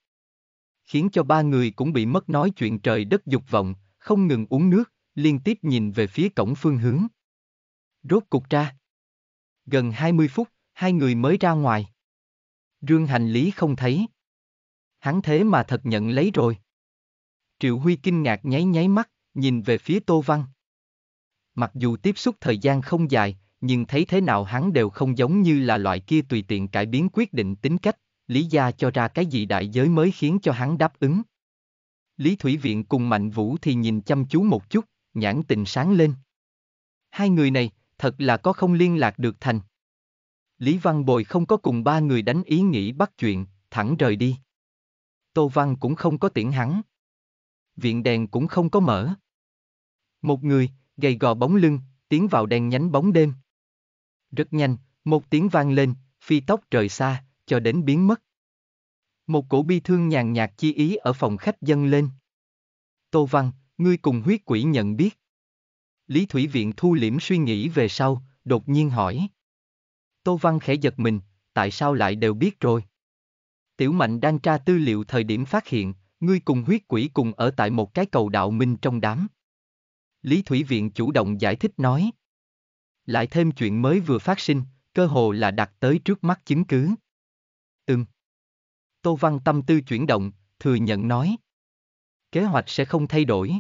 Khiến cho ba người cũng bị mất nói chuyện trời đất dục vọng, không ngừng uống nước, liên tiếp nhìn về phía cổng phương hướng. Rốt cuộc ra. Gần 20 phút, hai người mới ra ngoài. Rương hành lý không thấy. Hắn thế mà thật nhận lấy rồi. Triệu Huy kinh ngạc nháy nháy mắt, nhìn về phía Tô Văn. Mặc dù tiếp xúc thời gian không dài, nhưng thấy thế nào hắn đều không giống như là loại kia tùy tiện cải biến quyết định tính cách, lý gia cho ra cái gì đại giới mới khiến cho hắn đáp ứng. Lý Thủy Viện cùng Mạnh Vũ thì nhìn chăm chú một chút, nhãn tình sáng lên. Hai người này, thật là có không liên lạc được thành. Lý Văn Bồi không có cùng ba người đánh ý nghĩ bắt chuyện, thẳng rời đi. Tô Văn cũng không có tiễn hắn viện đèn cũng không có mở. Một người, gầy gò bóng lưng, tiến vào đèn nhánh bóng đêm. Rất nhanh, một tiếng vang lên, phi tóc trời xa, cho đến biến mất. Một cổ bi thương nhàn nhạt chi ý ở phòng khách dâng lên. Tô Văn, ngươi cùng huyết quỷ nhận biết. Lý Thủy Viện thu liễm suy nghĩ về sau, đột nhiên hỏi. Tô Văn khẽ giật mình, tại sao lại đều biết rồi? Tiểu Mạnh đang tra tư liệu thời điểm phát hiện, ngươi cùng huyết quỷ cùng ở tại một cái cầu đạo minh trong đám. Lý Thủy Viện chủ động giải thích nói. Lại thêm chuyện mới vừa phát sinh, cơ hồ là đặt tới trước mắt chứng cứ. Ừm. Tô Văn tâm tư chuyển động, thừa nhận nói. Kế hoạch sẽ không thay đổi.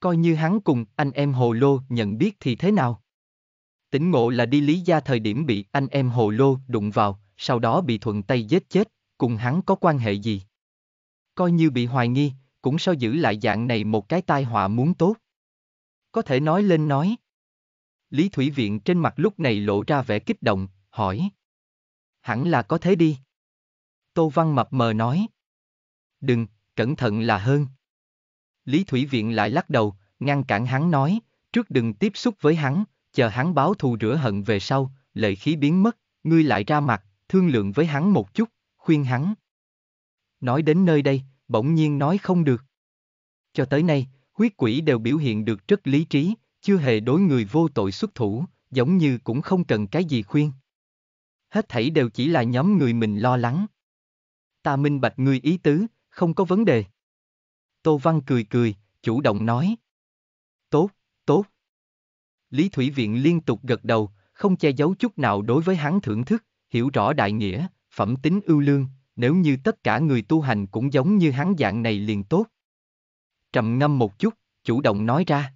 Coi như hắn cùng anh em Hồ Lô nhận biết thì thế nào? Tỉnh ngộ là đi lý gia thời điểm bị anh em Hồ Lô đụng vào, sau đó bị thuận tay giết chết, cùng hắn có quan hệ gì? coi như bị hoài nghi, cũng sao giữ lại dạng này một cái tai họa muốn tốt. Có thể nói lên nói. Lý Thủy Viện trên mặt lúc này lộ ra vẻ kích động, hỏi. Hẳn là có thế đi. Tô Văn mập mờ nói. Đừng, cẩn thận là hơn. Lý Thủy Viện lại lắc đầu, ngăn cản hắn nói, trước đừng tiếp xúc với hắn, chờ hắn báo thù rửa hận về sau, lệ khí biến mất, ngươi lại ra mặt, thương lượng với hắn một chút, khuyên hắn nói đến nơi đây, bỗng nhiên nói không được. Cho tới nay, huyết quỷ đều biểu hiện được rất lý trí, chưa hề đối người vô tội xuất thủ, giống như cũng không cần cái gì khuyên. Hết thảy đều chỉ là nhóm người mình lo lắng. Ta minh bạch ngươi ý tứ, không có vấn đề. Tô Văn cười cười, chủ động nói. Tốt, tốt. Lý Thủy Viện liên tục gật đầu, không che giấu chút nào đối với hắn thưởng thức, hiểu rõ đại nghĩa, phẩm tính ưu lương, nếu như tất cả người tu hành cũng giống như hắn dạng này liền tốt. Trầm ngâm một chút, chủ động nói ra.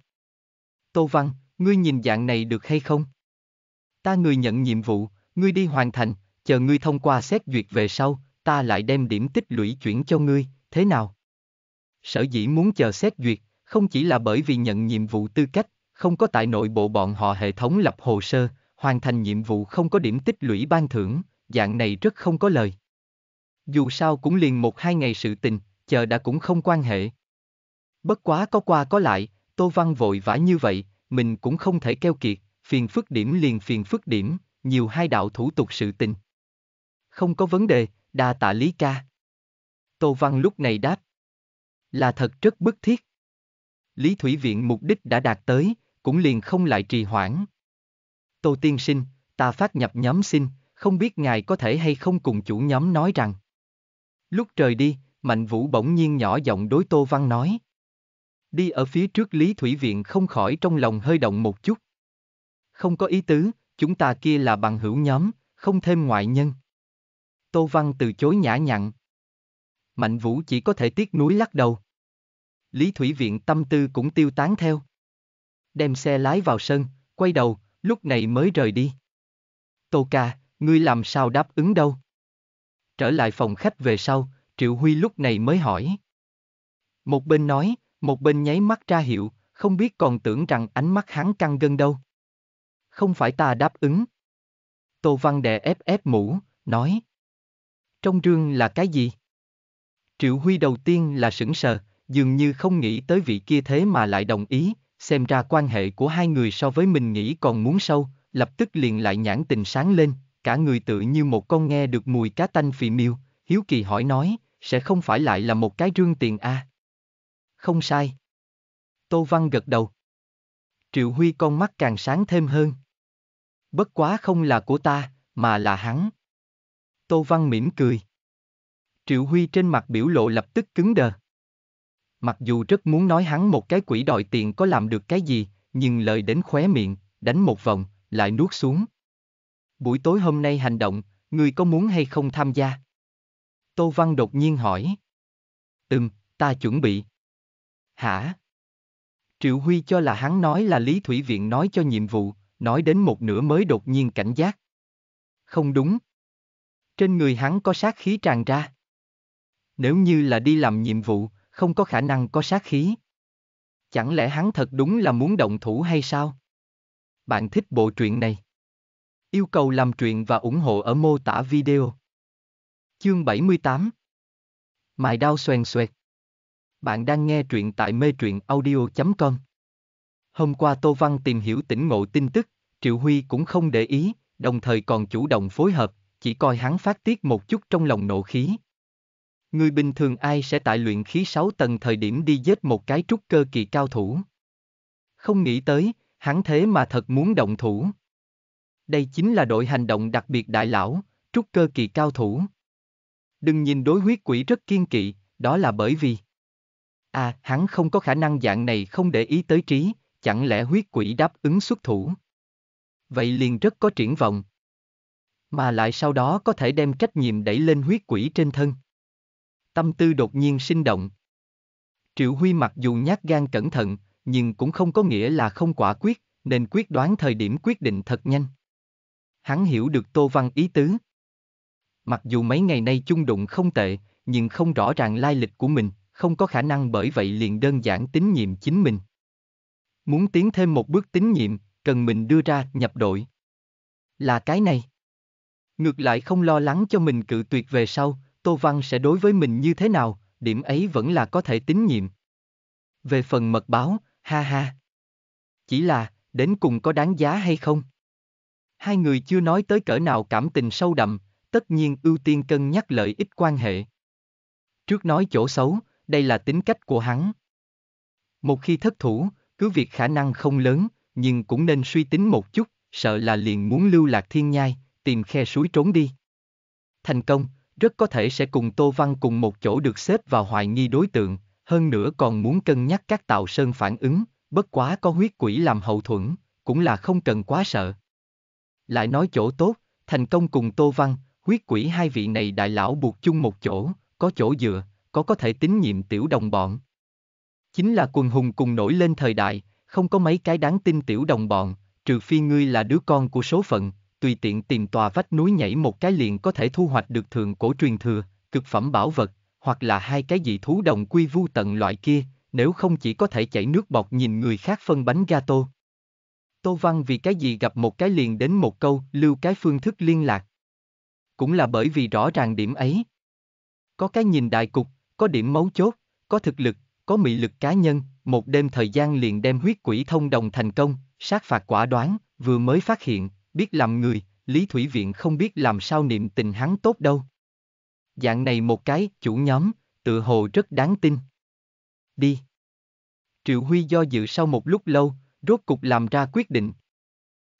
Tô Văn, ngươi nhìn dạng này được hay không? Ta người nhận nhiệm vụ, ngươi đi hoàn thành, chờ ngươi thông qua xét duyệt về sau, ta lại đem điểm tích lũy chuyển cho ngươi, thế nào? Sở dĩ muốn chờ xét duyệt, không chỉ là bởi vì nhận nhiệm vụ tư cách, không có tại nội bộ bọn họ hệ thống lập hồ sơ, hoàn thành nhiệm vụ không có điểm tích lũy ban thưởng, dạng này rất không có lời dù sao cũng liền một hai ngày sự tình, chờ đã cũng không quan hệ. Bất quá có qua có lại, Tô Văn vội vã như vậy, mình cũng không thể keo kiệt, phiền phức điểm liền phiền phức điểm, nhiều hai đạo thủ tục sự tình. Không có vấn đề, đa tạ Lý ca. Tô Văn lúc này đáp. Là thật rất bức thiết. Lý Thủy Viện mục đích đã đạt tới, cũng liền không lại trì hoãn. Tô Tiên Sinh, ta phát nhập nhóm xin, không biết ngài có thể hay không cùng chủ nhóm nói rằng. Lúc trời đi, Mạnh Vũ bỗng nhiên nhỏ giọng đối Tô Văn nói. Đi ở phía trước Lý Thủy Viện không khỏi trong lòng hơi động một chút. Không có ý tứ, chúng ta kia là bằng hữu nhóm, không thêm ngoại nhân. Tô Văn từ chối nhã nhặn. Mạnh Vũ chỉ có thể tiếc núi lắc đầu. Lý Thủy Viện tâm tư cũng tiêu tán theo. Đem xe lái vào sân, quay đầu, lúc này mới rời đi. Tô ca, ngươi làm sao đáp ứng đâu? Trở lại phòng khách về sau, Triệu Huy lúc này mới hỏi. Một bên nói, một bên nháy mắt ra hiệu, không biết còn tưởng rằng ánh mắt hắn căng gân đâu. Không phải ta đáp ứng. Tô Văn đè ép ép mũ, nói. Trong rương là cái gì? Triệu Huy đầu tiên là sững sờ, dường như không nghĩ tới vị kia thế mà lại đồng ý, xem ra quan hệ của hai người so với mình nghĩ còn muốn sâu, lập tức liền lại nhãn tình sáng lên, cả người tự như một con nghe được mùi cá tanh phì miêu, hiếu kỳ hỏi nói, sẽ không phải lại là một cái rương tiền a à? Không sai. Tô Văn gật đầu. Triệu Huy con mắt càng sáng thêm hơn. Bất quá không là của ta, mà là hắn. Tô Văn mỉm cười. Triệu Huy trên mặt biểu lộ lập tức cứng đờ. Mặc dù rất muốn nói hắn một cái quỷ đòi tiền có làm được cái gì, nhưng lời đến khóe miệng, đánh một vòng, lại nuốt xuống buổi tối hôm nay hành động, người có muốn hay không tham gia? Tô Văn đột nhiên hỏi. Ừm, ta chuẩn bị. Hả? Triệu Huy cho là hắn nói là Lý Thủy Viện nói cho nhiệm vụ, nói đến một nửa mới đột nhiên cảnh giác. Không đúng. Trên người hắn có sát khí tràn ra. Nếu như là đi làm nhiệm vụ, không có khả năng có sát khí. Chẳng lẽ hắn thật đúng là muốn động thủ hay sao? Bạn thích bộ truyện này? Yêu cầu làm truyện và ủng hộ ở mô tả video. Chương 78 Mài đao xoèn xoẹt Bạn đang nghe truyện tại mê truyện audio.com Hôm qua Tô Văn tìm hiểu tỉnh ngộ tin tức, Triệu Huy cũng không để ý, đồng thời còn chủ động phối hợp, chỉ coi hắn phát tiết một chút trong lòng nộ khí. Người bình thường ai sẽ tại luyện khí 6 tầng thời điểm đi giết một cái trúc cơ kỳ cao thủ. Không nghĩ tới, hắn thế mà thật muốn động thủ. Đây chính là đội hành động đặc biệt đại lão, trúc cơ kỳ cao thủ. Đừng nhìn đối huyết quỷ rất kiên kỵ, đó là bởi vì À, hắn không có khả năng dạng này không để ý tới trí, chẳng lẽ huyết quỷ đáp ứng xuất thủ. Vậy liền rất có triển vọng. Mà lại sau đó có thể đem trách nhiệm đẩy lên huyết quỷ trên thân. Tâm tư đột nhiên sinh động. Triệu Huy mặc dù nhát gan cẩn thận, nhưng cũng không có nghĩa là không quả quyết, nên quyết đoán thời điểm quyết định thật nhanh hắn hiểu được Tô Văn ý tứ. Mặc dù mấy ngày nay chung đụng không tệ, nhưng không rõ ràng lai lịch của mình, không có khả năng bởi vậy liền đơn giản tín nhiệm chính mình. Muốn tiến thêm một bước tín nhiệm, cần mình đưa ra nhập đội. Là cái này. Ngược lại không lo lắng cho mình cự tuyệt về sau, Tô Văn sẽ đối với mình như thế nào, điểm ấy vẫn là có thể tín nhiệm. Về phần mật báo, ha ha. Chỉ là, đến cùng có đáng giá hay không? hai người chưa nói tới cỡ nào cảm tình sâu đậm, tất nhiên ưu tiên cân nhắc lợi ích quan hệ. Trước nói chỗ xấu, đây là tính cách của hắn. Một khi thất thủ, cứ việc khả năng không lớn, nhưng cũng nên suy tính một chút, sợ là liền muốn lưu lạc thiên nhai, tìm khe suối trốn đi. Thành công, rất có thể sẽ cùng Tô Văn cùng một chỗ được xếp vào hoài nghi đối tượng, hơn nữa còn muốn cân nhắc các tạo sơn phản ứng, bất quá có huyết quỷ làm hậu thuẫn, cũng là không cần quá sợ. Lại nói chỗ tốt, thành công cùng Tô Văn, huyết quỷ hai vị này đại lão buộc chung một chỗ, có chỗ dựa, có có thể tín nhiệm tiểu đồng bọn. Chính là quần hùng cùng nổi lên thời đại, không có mấy cái đáng tin tiểu đồng bọn, trừ phi ngươi là đứa con của số phận, tùy tiện tìm tòa vách núi nhảy một cái liền có thể thu hoạch được thượng cổ truyền thừa, cực phẩm bảo vật, hoặc là hai cái dị thú đồng quy vu tận loại kia, nếu không chỉ có thể chảy nước bọt nhìn người khác phân bánh gato. Tô Văn vì cái gì gặp một cái liền đến một câu, lưu cái phương thức liên lạc. Cũng là bởi vì rõ ràng điểm ấy. Có cái nhìn đại cục, có điểm mấu chốt, có thực lực, có mị lực cá nhân, một đêm thời gian liền đem huyết quỷ thông đồng thành công, sát phạt quả đoán, vừa mới phát hiện, biết làm người, Lý Thủy Viện không biết làm sao niệm tình hắn tốt đâu. Dạng này một cái, chủ nhóm, tự hồ rất đáng tin. Đi. Triệu Huy do dự sau một lúc lâu, rốt cục làm ra quyết định.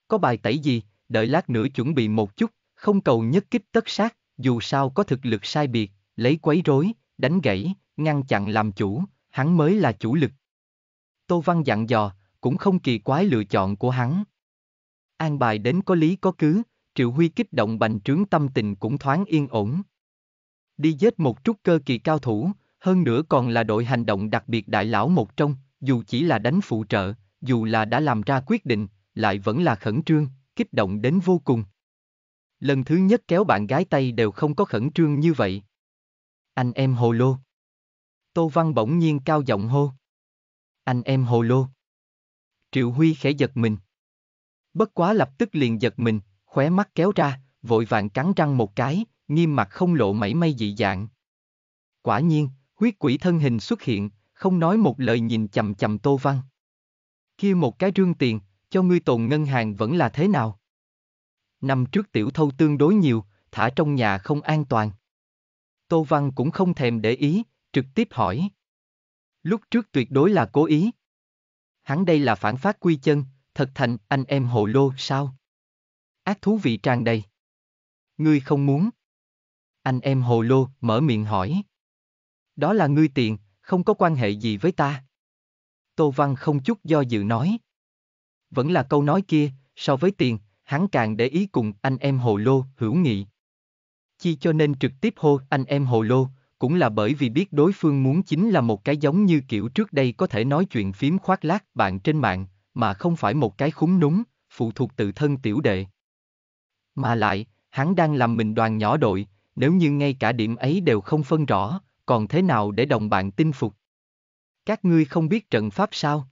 Có bài tẩy gì, đợi lát nữa chuẩn bị một chút, không cầu nhất kích tất sát, dù sao có thực lực sai biệt, lấy quấy rối, đánh gãy, ngăn chặn làm chủ, hắn mới là chủ lực. Tô Văn dặn dò, cũng không kỳ quái lựa chọn của hắn. An bài đến có lý có cứ, Triệu Huy kích động bành trướng tâm tình cũng thoáng yên ổn. Đi giết một chút cơ kỳ cao thủ, hơn nữa còn là đội hành động đặc biệt đại lão một trong, dù chỉ là đánh phụ trợ, dù là đã làm ra quyết định, lại vẫn là khẩn trương, kích động đến vô cùng. Lần thứ nhất kéo bạn gái tay đều không có khẩn trương như vậy. Anh em hồ lô. Tô Văn bỗng nhiên cao giọng hô. Anh em hồ lô. Triệu Huy khẽ giật mình. Bất quá lập tức liền giật mình, khóe mắt kéo ra, vội vàng cắn răng một cái, nghiêm mặt không lộ mảy may dị dạng. Quả nhiên, huyết quỷ thân hình xuất hiện, không nói một lời nhìn chầm chầm Tô Văn kia một cái rương tiền, cho ngươi tồn ngân hàng vẫn là thế nào? Năm trước tiểu thâu tương đối nhiều, thả trong nhà không an toàn. Tô Văn cũng không thèm để ý, trực tiếp hỏi. Lúc trước tuyệt đối là cố ý. Hắn đây là phản phát quy chân, thật thành anh em hồ lô sao? Ác thú vị tràn đầy. Ngươi không muốn. Anh em hồ lô mở miệng hỏi. Đó là ngươi tiền, không có quan hệ gì với ta. Tô Văn không chút do dự nói. Vẫn là câu nói kia, so với tiền, hắn càng để ý cùng anh em hồ lô, hữu nghị. Chi cho nên trực tiếp hô anh em hồ lô, cũng là bởi vì biết đối phương muốn chính là một cái giống như kiểu trước đây có thể nói chuyện phím khoác lác bạn trên mạng, mà không phải một cái khúng núng, phụ thuộc tự thân tiểu đệ. Mà lại, hắn đang làm mình đoàn nhỏ đội, nếu như ngay cả điểm ấy đều không phân rõ, còn thế nào để đồng bạn tin phục? Các ngươi không biết trận pháp sao?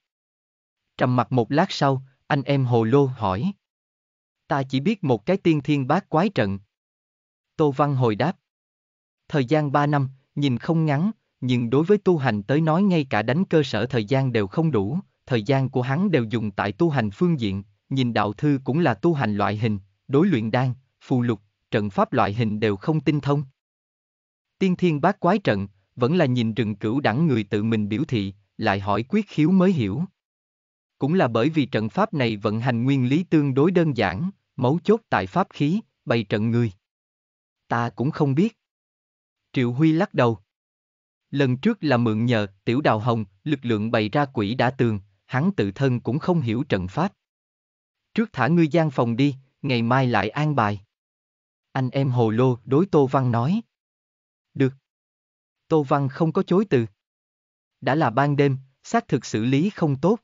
Trầm mặt một lát sau, anh em Hồ Lô hỏi. Ta chỉ biết một cái tiên thiên bát quái trận. Tô Văn hồi đáp. Thời gian ba năm, nhìn không ngắn, nhưng đối với tu hành tới nói ngay cả đánh cơ sở thời gian đều không đủ, thời gian của hắn đều dùng tại tu hành phương diện, nhìn đạo thư cũng là tu hành loại hình, đối luyện đan, phù lục, trận pháp loại hình đều không tinh thông. Tiên thiên bát quái trận, vẫn là nhìn rừng cửu đẳng người tự mình biểu thị, lại hỏi quyết khiếu mới hiểu. Cũng là bởi vì trận pháp này vận hành nguyên lý tương đối đơn giản, mấu chốt tại pháp khí, bày trận người. Ta cũng không biết. Triệu Huy lắc đầu. Lần trước là mượn nhờ tiểu đào hồng, lực lượng bày ra quỷ đã tường, hắn tự thân cũng không hiểu trận pháp. Trước thả ngươi gian phòng đi, ngày mai lại an bài. Anh em hồ lô đối Tô Văn nói. Được. Tô Văn không có chối từ. Đã là ban đêm, xác thực xử lý không tốt.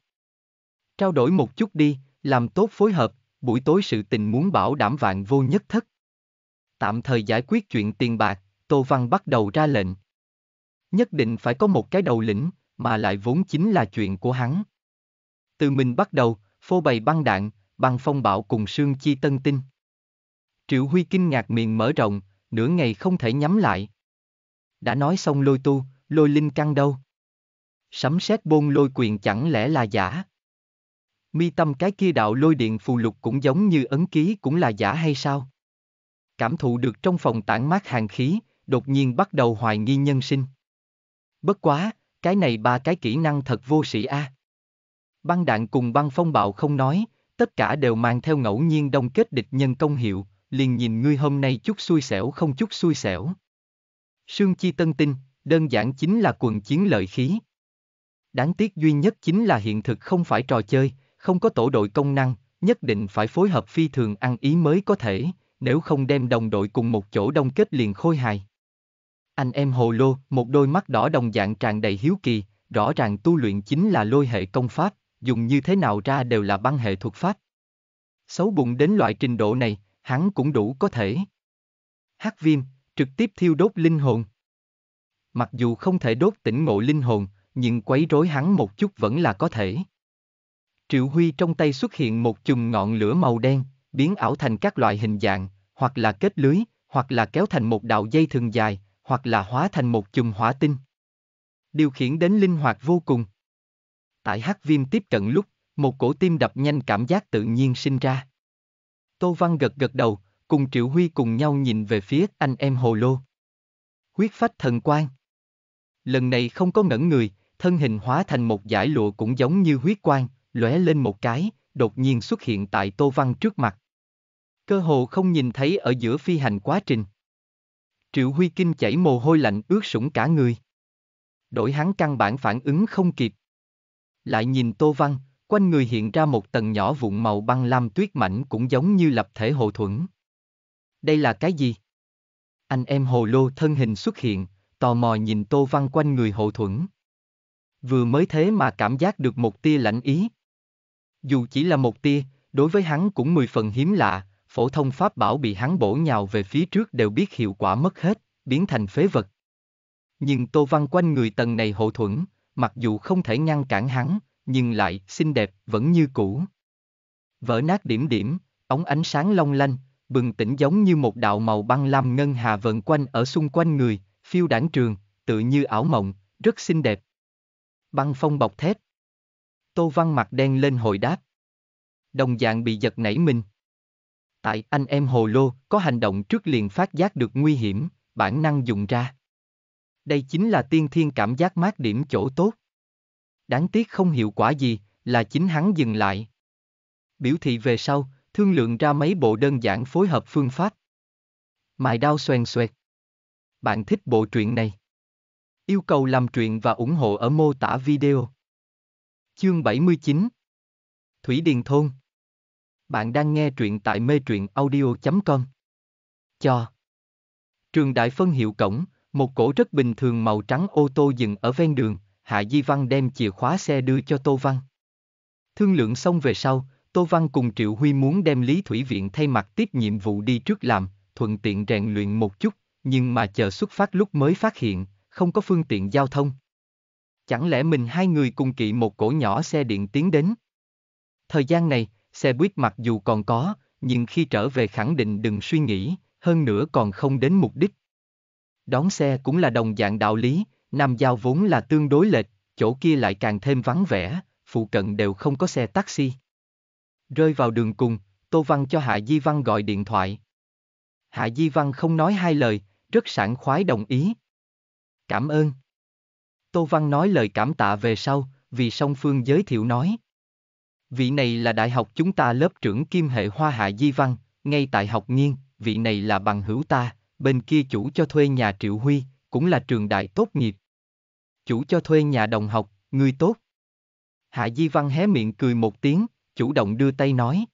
Trao đổi một chút đi, làm tốt phối hợp, buổi tối sự tình muốn bảo đảm vạn vô nhất thất. Tạm thời giải quyết chuyện tiền bạc, Tô Văn bắt đầu ra lệnh. Nhất định phải có một cái đầu lĩnh, mà lại vốn chính là chuyện của hắn. Từ mình bắt đầu, phô bày băng đạn, băng phong bạo cùng sương chi tân tinh. Triệu Huy kinh ngạc miệng mở rộng, nửa ngày không thể nhắm lại đã nói xong lôi tu, lôi linh căn đâu? Sấm sét bôn lôi quyền chẳng lẽ là giả? Mi tâm cái kia đạo lôi điện phù lục cũng giống như ấn ký cũng là giả hay sao? Cảm thụ được trong phòng tản mát hàng khí, đột nhiên bắt đầu hoài nghi nhân sinh. Bất quá, cái này ba cái kỹ năng thật vô sĩ a. À. Băng đạn cùng băng phong bạo không nói, tất cả đều mang theo ngẫu nhiên đông kết địch nhân công hiệu, liền nhìn ngươi hôm nay chút xui xẻo không chút xui xẻo. Sương Chi Tân Tinh, đơn giản chính là quần chiến lợi khí. Đáng tiếc duy nhất chính là hiện thực không phải trò chơi, không có tổ đội công năng, nhất định phải phối hợp phi thường ăn ý mới có thể, nếu không đem đồng đội cùng một chỗ đông kết liền khôi hài. Anh em hồ lô, một đôi mắt đỏ đồng dạng tràn đầy hiếu kỳ, rõ ràng tu luyện chính là lôi hệ công pháp, dùng như thế nào ra đều là băng hệ thuật pháp. Xấu bụng đến loại trình độ này, hắn cũng đủ có thể. Hắc viêm, trực tiếp thiêu đốt linh hồn. Mặc dù không thể đốt tỉnh ngộ linh hồn, nhưng quấy rối hắn một chút vẫn là có thể. Triệu Huy trong tay xuất hiện một chùm ngọn lửa màu đen, biến ảo thành các loại hình dạng, hoặc là kết lưới, hoặc là kéo thành một đạo dây thường dài, hoặc là hóa thành một chùm hỏa tinh. Điều khiển đến linh hoạt vô cùng. Tại hắc viêm tiếp cận lúc, một cổ tim đập nhanh cảm giác tự nhiên sinh ra. Tô Văn gật gật đầu, cùng Triệu Huy cùng nhau nhìn về phía anh em Hồ Lô. Huyết phách thần quang. Lần này không có ngẩn người, thân hình hóa thành một giải lụa cũng giống như huyết quang, lóe lên một cái, đột nhiên xuất hiện tại Tô Văn trước mặt. Cơ hồ không nhìn thấy ở giữa phi hành quá trình. Triệu Huy Kinh chảy mồ hôi lạnh ướt sũng cả người. Đổi hắn căn bản phản ứng không kịp. Lại nhìn Tô Văn, quanh người hiện ra một tầng nhỏ vụn màu băng lam tuyết mảnh cũng giống như lập thể hộ thuẫn đây là cái gì? Anh em hồ lô thân hình xuất hiện, tò mò nhìn Tô Văn quanh người hộ thuẫn. Vừa mới thế mà cảm giác được một tia lãnh ý. Dù chỉ là một tia, đối với hắn cũng mười phần hiếm lạ, phổ thông pháp bảo bị hắn bổ nhào về phía trước đều biết hiệu quả mất hết, biến thành phế vật. Nhưng Tô Văn quanh người tầng này hộ thuẫn, mặc dù không thể ngăn cản hắn, nhưng lại xinh đẹp vẫn như cũ. Vỡ nát điểm điểm, ống ánh sáng long lanh, bừng tỉnh giống như một đạo màu băng lam ngân hà vần quanh ở xung quanh người, phiêu đảng trường, tự như ảo mộng, rất xinh đẹp. Băng phong bọc thép. Tô Văn mặt đen lên hồi đáp. Đồng dạng bị giật nảy mình. Tại anh em hồ lô, có hành động trước liền phát giác được nguy hiểm, bản năng dùng ra. Đây chính là tiên thiên cảm giác mát điểm chỗ tốt. Đáng tiếc không hiệu quả gì, là chính hắn dừng lại. Biểu thị về sau, thương lượng ra mấy bộ đơn giản phối hợp phương pháp. Mài đao xoèn xoẹt. Bạn thích bộ truyện này? Yêu cầu làm truyện và ủng hộ ở mô tả video. Chương 79 Thủy Điền Thôn Bạn đang nghe truyện tại mê truyện audio.com Cho Trường Đại Phân Hiệu Cổng, một cổ rất bình thường màu trắng ô tô dừng ở ven đường, Hạ Di Văn đem chìa khóa xe đưa cho Tô Văn. Thương lượng xong về sau, Tô Văn cùng Triệu Huy muốn đem Lý Thủy Viện thay mặt tiếp nhiệm vụ đi trước làm, thuận tiện rèn luyện một chút, nhưng mà chờ xuất phát lúc mới phát hiện, không có phương tiện giao thông. Chẳng lẽ mình hai người cùng kỵ một cổ nhỏ xe điện tiến đến? Thời gian này, xe buýt mặc dù còn có, nhưng khi trở về khẳng định đừng suy nghĩ, hơn nữa còn không đến mục đích. Đón xe cũng là đồng dạng đạo lý, Nam Giao vốn là tương đối lệch, chỗ kia lại càng thêm vắng vẻ, phụ cận đều không có xe taxi. Rơi vào đường cùng, Tô Văn cho Hạ Di Văn gọi điện thoại. Hạ Di Văn không nói hai lời, rất sảng khoái đồng ý. Cảm ơn. Tô Văn nói lời cảm tạ về sau, vì song phương giới thiệu nói. Vị này là đại học chúng ta lớp trưởng kim hệ hoa Hạ Di Văn, ngay tại học nghiên, vị này là bằng hữu ta, bên kia chủ cho thuê nhà Triệu Huy, cũng là trường đại tốt nghiệp. Chủ cho thuê nhà đồng học, người tốt. Hạ Di Văn hé miệng cười một tiếng, chủ động đưa tay nói.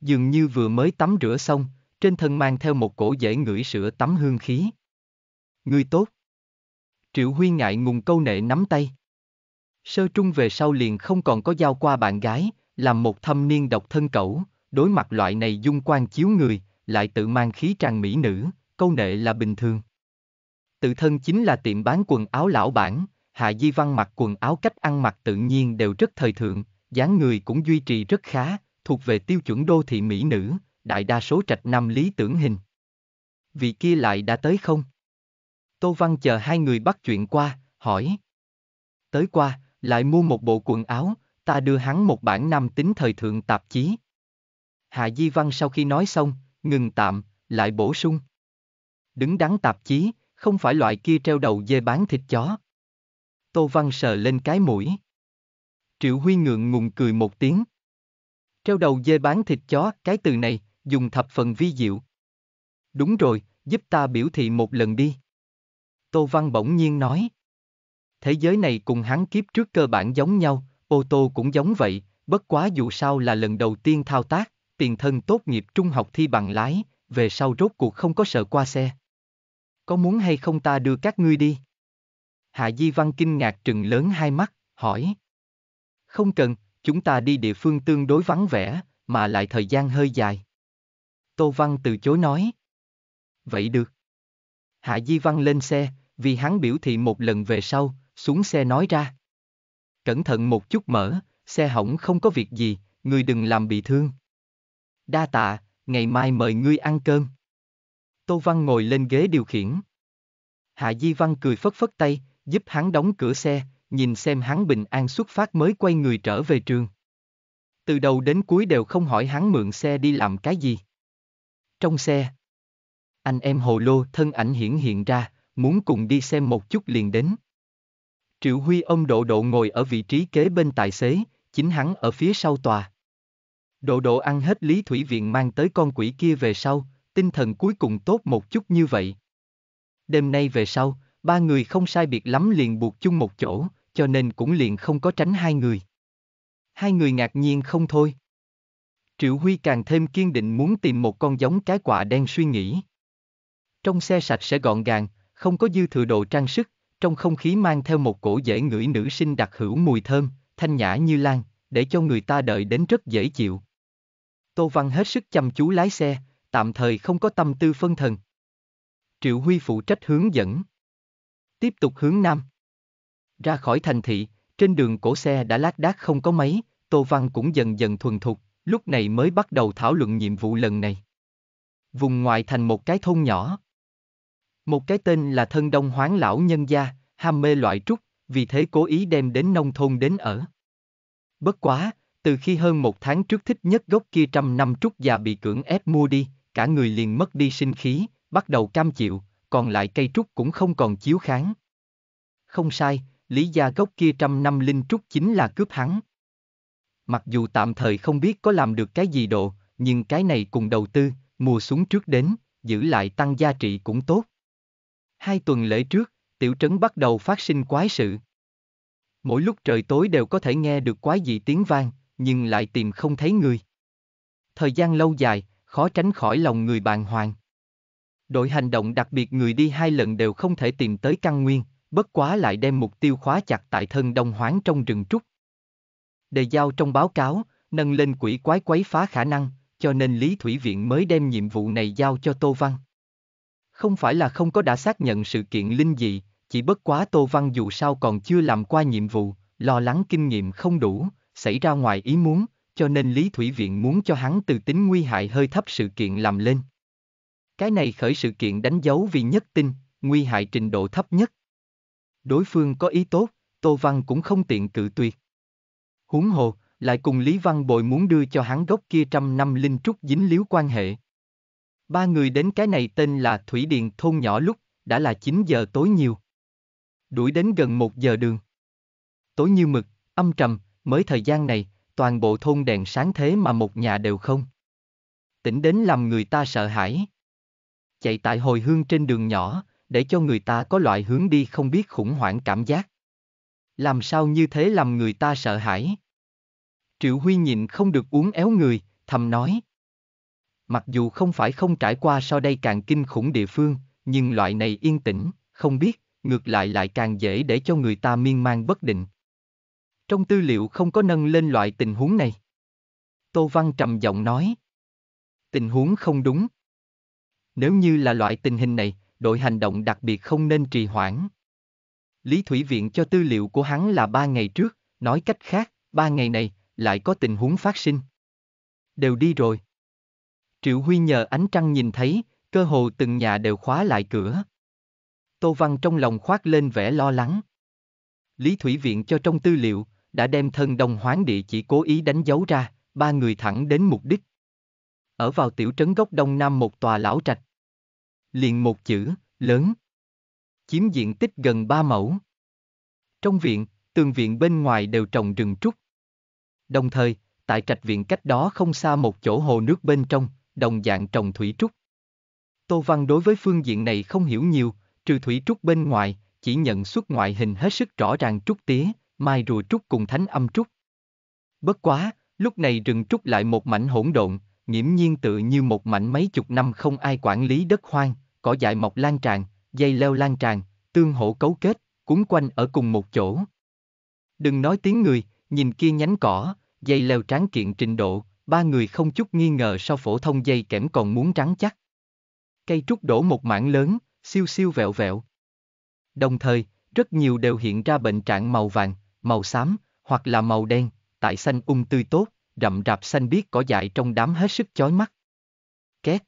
Dường như vừa mới tắm rửa xong, trên thân mang theo một cổ dễ ngửi sữa tắm hương khí. người tốt. Triệu Huy ngại ngùng câu nệ nắm tay. Sơ trung về sau liền không còn có giao qua bạn gái, làm một thâm niên độc thân cẩu, đối mặt loại này dung quan chiếu người, lại tự mang khí trang mỹ nữ, câu nệ là bình thường. Tự thân chính là tiệm bán quần áo lão bản, Hạ Di Văn mặc quần áo cách ăn mặc tự nhiên đều rất thời thượng, dáng người cũng duy trì rất khá, thuộc về tiêu chuẩn đô thị mỹ nữ, đại đa số trạch nam lý tưởng hình. Vị kia lại đã tới không? Tô Văn chờ hai người bắt chuyện qua, hỏi. Tới qua, lại mua một bộ quần áo, ta đưa hắn một bản nam tính thời thượng tạp chí. Hạ Di Văn sau khi nói xong, ngừng tạm, lại bổ sung. Đứng đắn tạp chí, không phải loại kia treo đầu dê bán thịt chó. Tô Văn sờ lên cái mũi. Triệu Huy ngượng ngùng cười một tiếng. Treo đầu dê bán thịt chó, cái từ này, dùng thập phần vi diệu. Đúng rồi, giúp ta biểu thị một lần đi. Tô Văn bỗng nhiên nói. Thế giới này cùng hắn kiếp trước cơ bản giống nhau, ô tô cũng giống vậy, bất quá dù sao là lần đầu tiên thao tác, tiền thân tốt nghiệp trung học thi bằng lái, về sau rốt cuộc không có sợ qua xe. Có muốn hay không ta đưa các ngươi đi? Hạ Di Văn kinh ngạc trừng lớn hai mắt, hỏi. Không cần, chúng ta đi địa phương tương đối vắng vẻ, mà lại thời gian hơi dài. Tô Văn từ chối nói. Vậy được. Hạ Di Văn lên xe, vì hắn biểu thị một lần về sau, xuống xe nói ra. Cẩn thận một chút mở, xe hỏng không có việc gì, người đừng làm bị thương. Đa tạ, ngày mai mời ngươi ăn cơm. Tô Văn ngồi lên ghế điều khiển. Hạ Di Văn cười phất phất tay, giúp hắn đóng cửa xe, nhìn xem hắn bình an xuất phát mới quay người trở về trường. Từ đầu đến cuối đều không hỏi hắn mượn xe đi làm cái gì. Trong xe, anh em hồ lô thân ảnh hiển hiện ra, muốn cùng đi xem một chút liền đến. Triệu Huy ông Độ Độ ngồi ở vị trí kế bên tài xế, chính hắn ở phía sau tòa. Độ Độ ăn hết lý thủy viện mang tới con quỷ kia về sau, tinh thần cuối cùng tốt một chút như vậy. Đêm nay về sau, ba người không sai biệt lắm liền buộc chung một chỗ, cho nên cũng liền không có tránh hai người. Hai người ngạc nhiên không thôi. Triệu Huy càng thêm kiên định muốn tìm một con giống cái quả đen suy nghĩ. Trong xe sạch sẽ gọn gàng, không có dư thừa đồ trang sức, trong không khí mang theo một cổ dễ ngửi nữ sinh đặc hữu mùi thơm, thanh nhã như lan, để cho người ta đợi đến rất dễ chịu. Tô Văn hết sức chăm chú lái xe, tạm thời không có tâm tư phân thần. Triệu Huy phụ trách hướng dẫn. Tiếp tục hướng nam. Ra khỏi thành thị, trên đường cổ xe đã lác đác không có mấy, Tô Văn cũng dần dần thuần thục, lúc này mới bắt đầu thảo luận nhiệm vụ lần này. Vùng ngoại thành một cái thôn nhỏ. Một cái tên là thân đông hoáng lão nhân gia, ham mê loại trúc, vì thế cố ý đem đến nông thôn đến ở. Bất quá, từ khi hơn một tháng trước thích nhất gốc kia trăm năm trúc già bị cưỡng ép mua đi, cả người liền mất đi sinh khí, bắt đầu cam chịu, còn lại cây trúc cũng không còn chiếu kháng. Không sai, Lý Gia gốc kia trăm năm linh trúc chính là cướp hắn. Mặc dù tạm thời không biết có làm được cái gì độ, nhưng cái này cùng đầu tư, mua xuống trước đến, giữ lại tăng giá trị cũng tốt. Hai tuần lễ trước, tiểu trấn bắt đầu phát sinh quái sự. Mỗi lúc trời tối đều có thể nghe được quái dị tiếng vang, nhưng lại tìm không thấy người. Thời gian lâu dài, khó tránh khỏi lòng người bàng hoàng. Đội hành động đặc biệt người đi hai lần đều không thể tìm tới căn nguyên, bất quá lại đem mục tiêu khóa chặt tại thân đông hoáng trong rừng trúc. Đề giao trong báo cáo, nâng lên quỷ quái quấy phá khả năng, cho nên Lý Thủy Viện mới đem nhiệm vụ này giao cho Tô Văn. Không phải là không có đã xác nhận sự kiện linh dị, chỉ bất quá Tô Văn dù sao còn chưa làm qua nhiệm vụ, lo lắng kinh nghiệm không đủ, xảy ra ngoài ý muốn, cho nên Lý Thủy Viện muốn cho hắn từ tính nguy hại hơi thấp sự kiện làm lên. Cái này khởi sự kiện đánh dấu vì nhất tinh, nguy hại trình độ thấp nhất đối phương có ý tốt, Tô Văn cũng không tiện cự tuyệt. Huống hồ, lại cùng Lý Văn Bồi muốn đưa cho hắn gốc kia trăm năm linh trúc dính líu quan hệ. Ba người đến cái này tên là Thủy Điện Thôn Nhỏ lúc, đã là 9 giờ tối nhiều. Đuổi đến gần một giờ đường. Tối như mực, âm trầm, mới thời gian này, toàn bộ thôn đèn sáng thế mà một nhà đều không. Tỉnh đến làm người ta sợ hãi. Chạy tại hồi hương trên đường nhỏ, để cho người ta có loại hướng đi không biết khủng hoảng cảm giác. Làm sao như thế làm người ta sợ hãi? Triệu Huy nhìn không được uống éo người, thầm nói. Mặc dù không phải không trải qua sau đây càng kinh khủng địa phương, nhưng loại này yên tĩnh, không biết, ngược lại lại càng dễ để cho người ta miên man bất định. Trong tư liệu không có nâng lên loại tình huống này. Tô Văn trầm giọng nói. Tình huống không đúng. Nếu như là loại tình hình này, đội hành động đặc biệt không nên trì hoãn. Lý Thủy Viện cho tư liệu của hắn là ba ngày trước, nói cách khác, ba ngày này, lại có tình huống phát sinh. Đều đi rồi. Triệu Huy nhờ ánh trăng nhìn thấy, cơ hồ từng nhà đều khóa lại cửa. Tô Văn trong lòng khoác lên vẻ lo lắng. Lý Thủy Viện cho trong tư liệu, đã đem thân đồng hoán địa chỉ cố ý đánh dấu ra, ba người thẳng đến mục đích. Ở vào tiểu trấn gốc đông nam một tòa lão trạch liền một chữ, lớn. Chiếm diện tích gần ba mẫu. Trong viện, tường viện bên ngoài đều trồng rừng trúc. Đồng thời, tại trạch viện cách đó không xa một chỗ hồ nước bên trong, đồng dạng trồng thủy trúc. Tô Văn đối với phương diện này không hiểu nhiều, trừ thủy trúc bên ngoài, chỉ nhận xuất ngoại hình hết sức rõ ràng trúc tía, mai rùa trúc cùng thánh âm trúc. Bất quá, lúc này rừng trúc lại một mảnh hỗn độn, nghiễm nhiên tự như một mảnh mấy chục năm không ai quản lý đất hoang, cỏ dại mọc lan tràn, dây leo lan tràn, tương hỗ cấu kết, cuốn quanh ở cùng một chỗ. Đừng nói tiếng người, nhìn kia nhánh cỏ, dây leo tráng kiện trình độ, ba người không chút nghi ngờ sau phổ thông dây kẽm còn muốn trắng chắc. Cây trúc đổ một mảng lớn, siêu siêu vẹo vẹo. Đồng thời, rất nhiều đều hiện ra bệnh trạng màu vàng, màu xám, hoặc là màu đen, tại xanh ung tươi tốt, rậm rạp xanh biếc cỏ dại trong đám hết sức chói mắt. Két.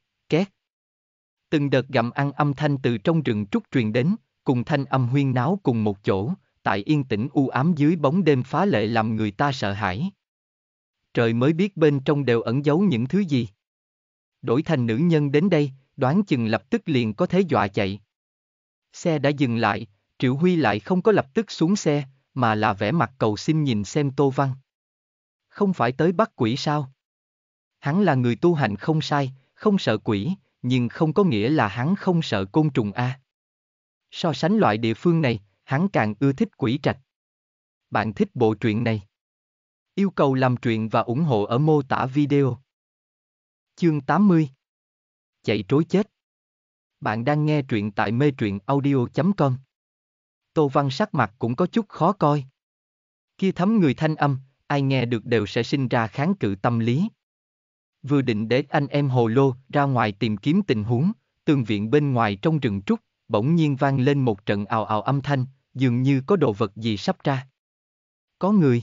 Từng đợt gặm ăn âm thanh từ trong rừng trúc truyền đến, cùng thanh âm huyên náo cùng một chỗ, tại yên tĩnh u ám dưới bóng đêm phá lệ làm người ta sợ hãi. Trời mới biết bên trong đều ẩn giấu những thứ gì. Đổi thành nữ nhân đến đây, đoán chừng lập tức liền có thể dọa chạy. Xe đã dừng lại, Triệu Huy lại không có lập tức xuống xe, mà là vẻ mặt cầu xin nhìn xem Tô Văn. Không phải tới bắt quỷ sao? Hắn là người tu hành không sai, không sợ quỷ, nhưng không có nghĩa là hắn không sợ côn trùng a. À. So sánh loại địa phương này, hắn càng ưa thích quỷ trạch. Bạn thích bộ truyện này? Yêu cầu làm truyện và ủng hộ ở mô tả video. Chương 80 Chạy trối chết Bạn đang nghe truyện tại mê truyện audio.com Tô Văn sắc mặt cũng có chút khó coi. Kia thấm người thanh âm, ai nghe được đều sẽ sinh ra kháng cự tâm lý vừa định để anh em hồ lô ra ngoài tìm kiếm tình huống, tường viện bên ngoài trong rừng trúc, bỗng nhiên vang lên một trận ào ào âm thanh, dường như có đồ vật gì sắp ra. Có người.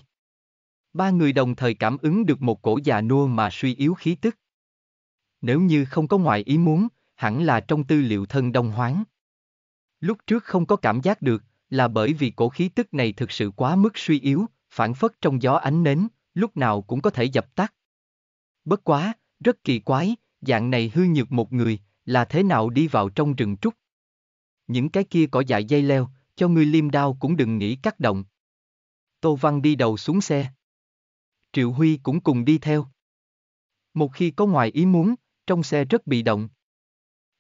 Ba người đồng thời cảm ứng được một cổ già nua mà suy yếu khí tức. Nếu như không có ngoại ý muốn, hẳn là trong tư liệu thân đông hoáng. Lúc trước không có cảm giác được, là bởi vì cổ khí tức này thực sự quá mức suy yếu, phản phất trong gió ánh nến, lúc nào cũng có thể dập tắt. Bất quá, rất kỳ quái, dạng này hư nhược một người, là thế nào đi vào trong rừng trúc. Những cái kia có dại dây leo, cho ngươi liêm đao cũng đừng nghĩ cắt động. Tô Văn đi đầu xuống xe. Triệu Huy cũng cùng đi theo. Một khi có ngoài ý muốn, trong xe rất bị động.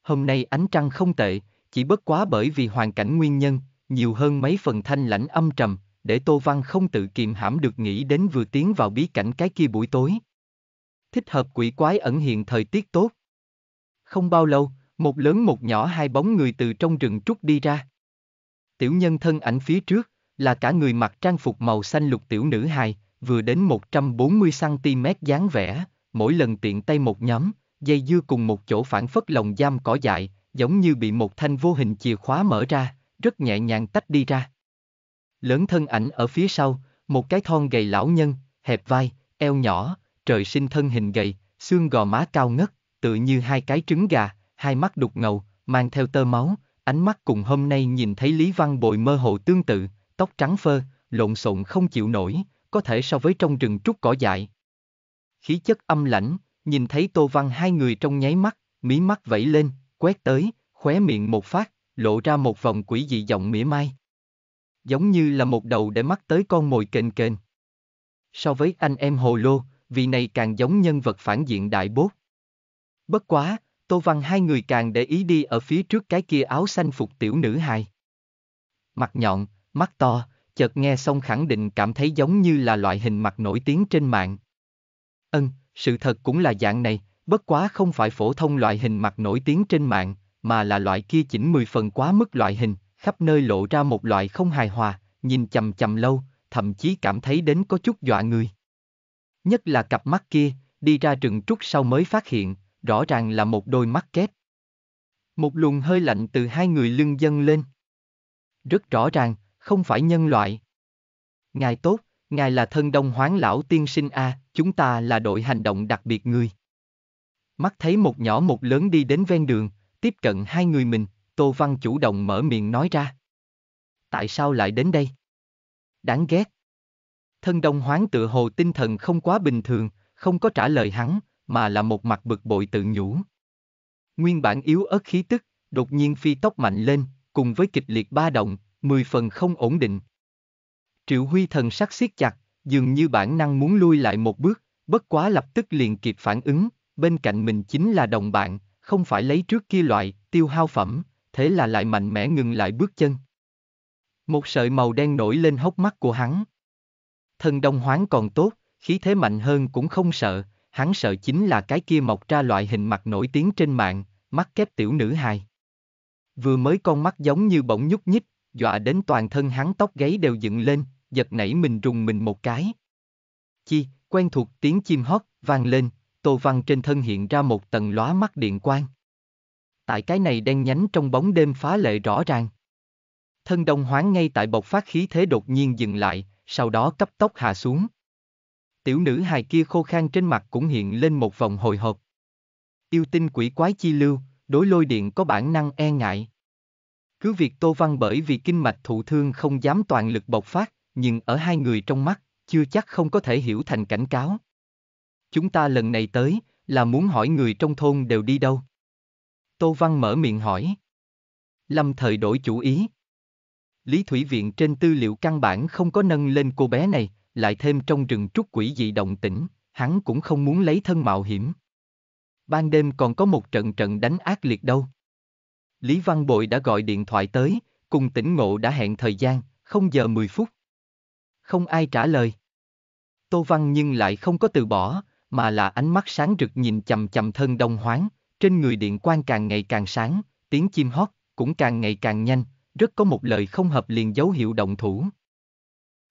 Hôm nay ánh trăng không tệ, chỉ bất quá bởi vì hoàn cảnh nguyên nhân, nhiều hơn mấy phần thanh lãnh âm trầm, để Tô Văn không tự kiềm hãm được nghĩ đến vừa tiến vào bí cảnh cái kia buổi tối thích hợp quỷ quái ẩn hiện thời tiết tốt. Không bao lâu, một lớn một nhỏ hai bóng người từ trong rừng trúc đi ra. Tiểu nhân thân ảnh phía trước, là cả người mặc trang phục màu xanh lục tiểu nữ hài, vừa đến 140cm dáng vẻ, mỗi lần tiện tay một nhóm, dây dưa cùng một chỗ phản phất lồng giam cỏ dại, giống như bị một thanh vô hình chìa khóa mở ra, rất nhẹ nhàng tách đi ra. Lớn thân ảnh ở phía sau, một cái thon gầy lão nhân, hẹp vai, eo nhỏ, trời sinh thân hình gầy, xương gò má cao ngất, tự như hai cái trứng gà, hai mắt đục ngầu, mang theo tơ máu, ánh mắt cùng hôm nay nhìn thấy Lý Văn Bội mơ hồ tương tự, tóc trắng phơ, lộn xộn không chịu nổi, có thể so với trong rừng trúc cỏ dại. Khí chất âm lãnh, nhìn thấy Tô Văn hai người trong nháy mắt, mí mắt vẫy lên, quét tới, khóe miệng một phát, lộ ra một vòng quỷ dị giọng mỉa mai. Giống như là một đầu để mắt tới con mồi kền kền. So với anh em hồ lô, vì này càng giống nhân vật phản diện đại bốt. Bất quá, Tô Văn hai người càng để ý đi ở phía trước cái kia áo xanh phục tiểu nữ hài. Mặt nhọn, mắt to, chợt nghe xong khẳng định cảm thấy giống như là loại hình mặt nổi tiếng trên mạng. Ân, sự thật cũng là dạng này, bất quá không phải phổ thông loại hình mặt nổi tiếng trên mạng, mà là loại kia chỉnh mười phần quá mức loại hình, khắp nơi lộ ra một loại không hài hòa, nhìn chầm chầm lâu, thậm chí cảm thấy đến có chút dọa người nhất là cặp mắt kia, đi ra rừng trúc sau mới phát hiện, rõ ràng là một đôi mắt kép. Một luồng hơi lạnh từ hai người lưng dâng lên. Rất rõ ràng, không phải nhân loại. Ngài tốt, ngài là thân đông hoáng lão tiên sinh A, chúng ta là đội hành động đặc biệt người. Mắt thấy một nhỏ một lớn đi đến ven đường, tiếp cận hai người mình, Tô Văn chủ động mở miệng nói ra. Tại sao lại đến đây? Đáng ghét, thân đông hoáng tựa hồ tinh thần không quá bình thường, không có trả lời hắn, mà là một mặt bực bội tự nhủ. Nguyên bản yếu ớt khí tức, đột nhiên phi tốc mạnh lên, cùng với kịch liệt ba động, mười phần không ổn định. Triệu Huy thần sắc siết chặt, dường như bản năng muốn lui lại một bước, bất quá lập tức liền kịp phản ứng, bên cạnh mình chính là đồng bạn, không phải lấy trước kia loại, tiêu hao phẩm, thế là lại mạnh mẽ ngừng lại bước chân. Một sợi màu đen nổi lên hốc mắt của hắn thân đông Hoán còn tốt, khí thế mạnh hơn cũng không sợ, hắn sợ chính là cái kia mọc ra loại hình mặt nổi tiếng trên mạng, mắt kép tiểu nữ hài. Vừa mới con mắt giống như bỗng nhúc nhích, dọa đến toàn thân hắn tóc gáy đều dựng lên, giật nảy mình rùng mình một cái. Chi, quen thuộc tiếng chim hót, vang lên, tô văn trên thân hiện ra một tầng lóa mắt điện quang. Tại cái này đen nhánh trong bóng đêm phá lệ rõ ràng. Thân đông hoáng ngay tại bộc phát khí thế đột nhiên dừng lại, sau đó cấp tốc hạ xuống. Tiểu nữ hài kia khô khan trên mặt cũng hiện lên một vòng hồi hộp. Yêu tinh quỷ quái chi lưu, đối lôi điện có bản năng e ngại. Cứ việc Tô Văn bởi vì kinh mạch thụ thương không dám toàn lực bộc phát, nhưng ở hai người trong mắt, chưa chắc không có thể hiểu thành cảnh cáo. Chúng ta lần này tới, là muốn hỏi người trong thôn đều đi đâu? Tô Văn mở miệng hỏi. Lâm thời đổi chủ ý. Lý Thủy Viện trên tư liệu căn bản không có nâng lên cô bé này, lại thêm trong rừng trúc quỷ dị động tĩnh, hắn cũng không muốn lấy thân mạo hiểm. Ban đêm còn có một trận trận đánh ác liệt đâu. Lý Văn Bội đã gọi điện thoại tới, cùng tỉnh ngộ đã hẹn thời gian, không giờ 10 phút. Không ai trả lời. Tô Văn nhưng lại không có từ bỏ, mà là ánh mắt sáng rực nhìn chầm chầm thân đông hoáng, trên người điện quan càng ngày càng sáng, tiếng chim hót cũng càng ngày càng nhanh, rất có một lời không hợp liền dấu hiệu động thủ.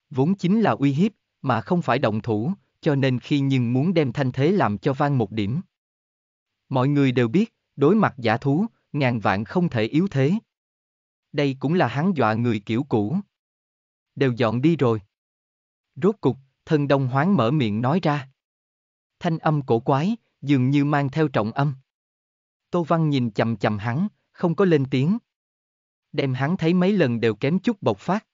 Vốn chính là uy hiếp, mà không phải động thủ, cho nên khi nhưng muốn đem thanh thế làm cho vang một điểm. Mọi người đều biết, đối mặt giả thú, ngàn vạn không thể yếu thế. Đây cũng là hắn dọa người kiểu cũ. Đều dọn đi rồi. Rốt cục, thân đông hoáng mở miệng nói ra. Thanh âm cổ quái, dường như mang theo trọng âm. Tô Văn nhìn chầm chầm hắn, không có lên tiếng đem hắn thấy mấy lần đều kém chút bộc phát.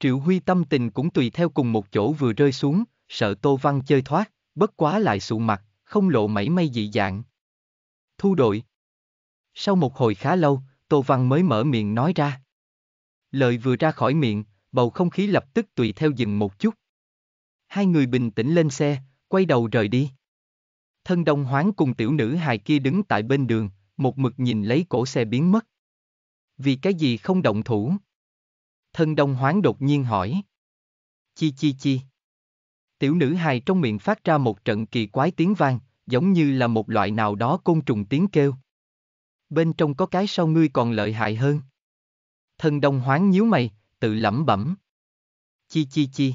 Triệu Huy tâm tình cũng tùy theo cùng một chỗ vừa rơi xuống, sợ Tô Văn chơi thoát, bất quá lại sụ mặt, không lộ mảy may dị dạng. Thu đội. Sau một hồi khá lâu, Tô Văn mới mở miệng nói ra. Lời vừa ra khỏi miệng, bầu không khí lập tức tùy theo dừng một chút. Hai người bình tĩnh lên xe, quay đầu rời đi. Thân đông hoáng cùng tiểu nữ hài kia đứng tại bên đường, một mực nhìn lấy cổ xe biến mất. Vì cái gì không động thủ? Thân đông hoáng đột nhiên hỏi. Chi chi chi. Tiểu nữ hài trong miệng phát ra một trận kỳ quái tiếng vang, giống như là một loại nào đó côn trùng tiếng kêu. Bên trong có cái sau ngươi còn lợi hại hơn. Thân đông hoáng nhíu mày, tự lẩm bẩm. Chi chi chi.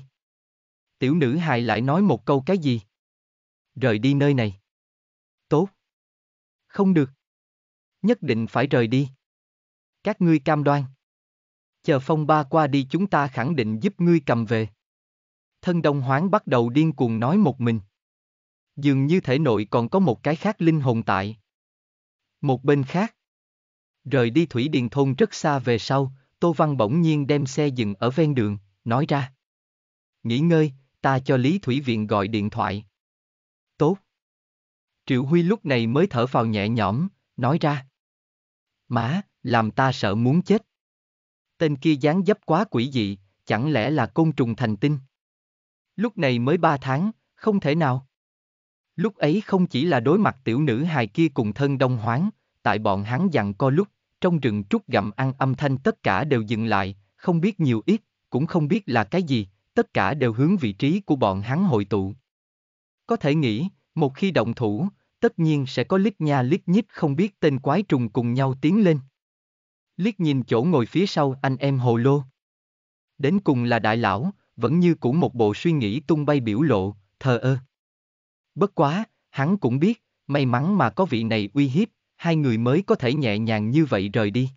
Tiểu nữ hài lại nói một câu cái gì? Rời đi nơi này. Tốt. Không được. Nhất định phải rời đi. Các ngươi cam đoan. Chờ phong ba qua đi chúng ta khẳng định giúp ngươi cầm về. Thân đông hoáng bắt đầu điên cuồng nói một mình. Dường như thể nội còn có một cái khác linh hồn tại. Một bên khác. Rời đi Thủy Điền Thôn rất xa về sau, Tô Văn bỗng nhiên đem xe dừng ở ven đường, nói ra. Nghỉ ngơi, ta cho Lý Thủy Viện gọi điện thoại. Tốt. Triệu Huy lúc này mới thở vào nhẹ nhõm, nói ra. Má, làm ta sợ muốn chết. Tên kia dáng dấp quá quỷ dị, chẳng lẽ là côn trùng thành tinh? Lúc này mới ba tháng, không thể nào. Lúc ấy không chỉ là đối mặt tiểu nữ hài kia cùng thân đông hoáng, tại bọn hắn dặn co lúc, trong rừng trúc gặm ăn âm thanh tất cả đều dừng lại, không biết nhiều ít, cũng không biết là cái gì, tất cả đều hướng vị trí của bọn hắn hội tụ. Có thể nghĩ, một khi động thủ, tất nhiên sẽ có lít nha lít nhít không biết tên quái trùng cùng nhau tiến lên liếc nhìn chỗ ngồi phía sau anh em hồ lô. Đến cùng là đại lão, vẫn như cũ một bộ suy nghĩ tung bay biểu lộ, thờ ơ. Bất quá, hắn cũng biết, may mắn mà có vị này uy hiếp, hai người mới có thể nhẹ nhàng như vậy rời đi.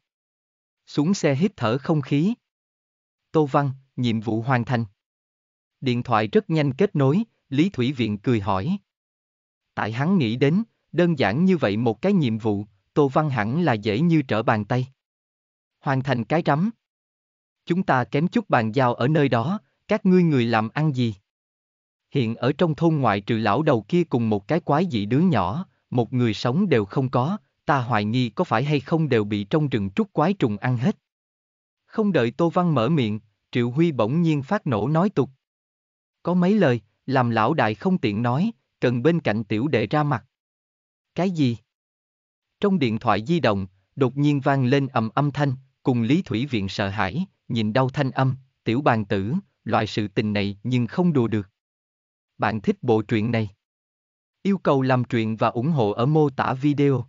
Xuống xe hít thở không khí. Tô Văn, nhiệm vụ hoàn thành. Điện thoại rất nhanh kết nối, Lý Thủy Viện cười hỏi. Tại hắn nghĩ đến, đơn giản như vậy một cái nhiệm vụ, Tô Văn hẳn là dễ như trở bàn tay hoàn thành cái rắm. Chúng ta kém chút bàn giao ở nơi đó, các ngươi người làm ăn gì? Hiện ở trong thôn ngoại trừ lão đầu kia cùng một cái quái dị đứa nhỏ, một người sống đều không có, ta hoài nghi có phải hay không đều bị trong rừng trúc quái trùng ăn hết. Không đợi Tô Văn mở miệng, Triệu Huy bỗng nhiên phát nổ nói tục. Có mấy lời, làm lão đại không tiện nói, cần bên cạnh tiểu đệ ra mặt. Cái gì? Trong điện thoại di động, đột nhiên vang lên ầm âm thanh, Cùng Lý Thủy Viện sợ hãi, nhìn đau thanh âm, tiểu bàn tử, loại sự tình này nhưng không đùa được. Bạn thích bộ truyện này? Yêu cầu làm truyện và ủng hộ ở mô tả video.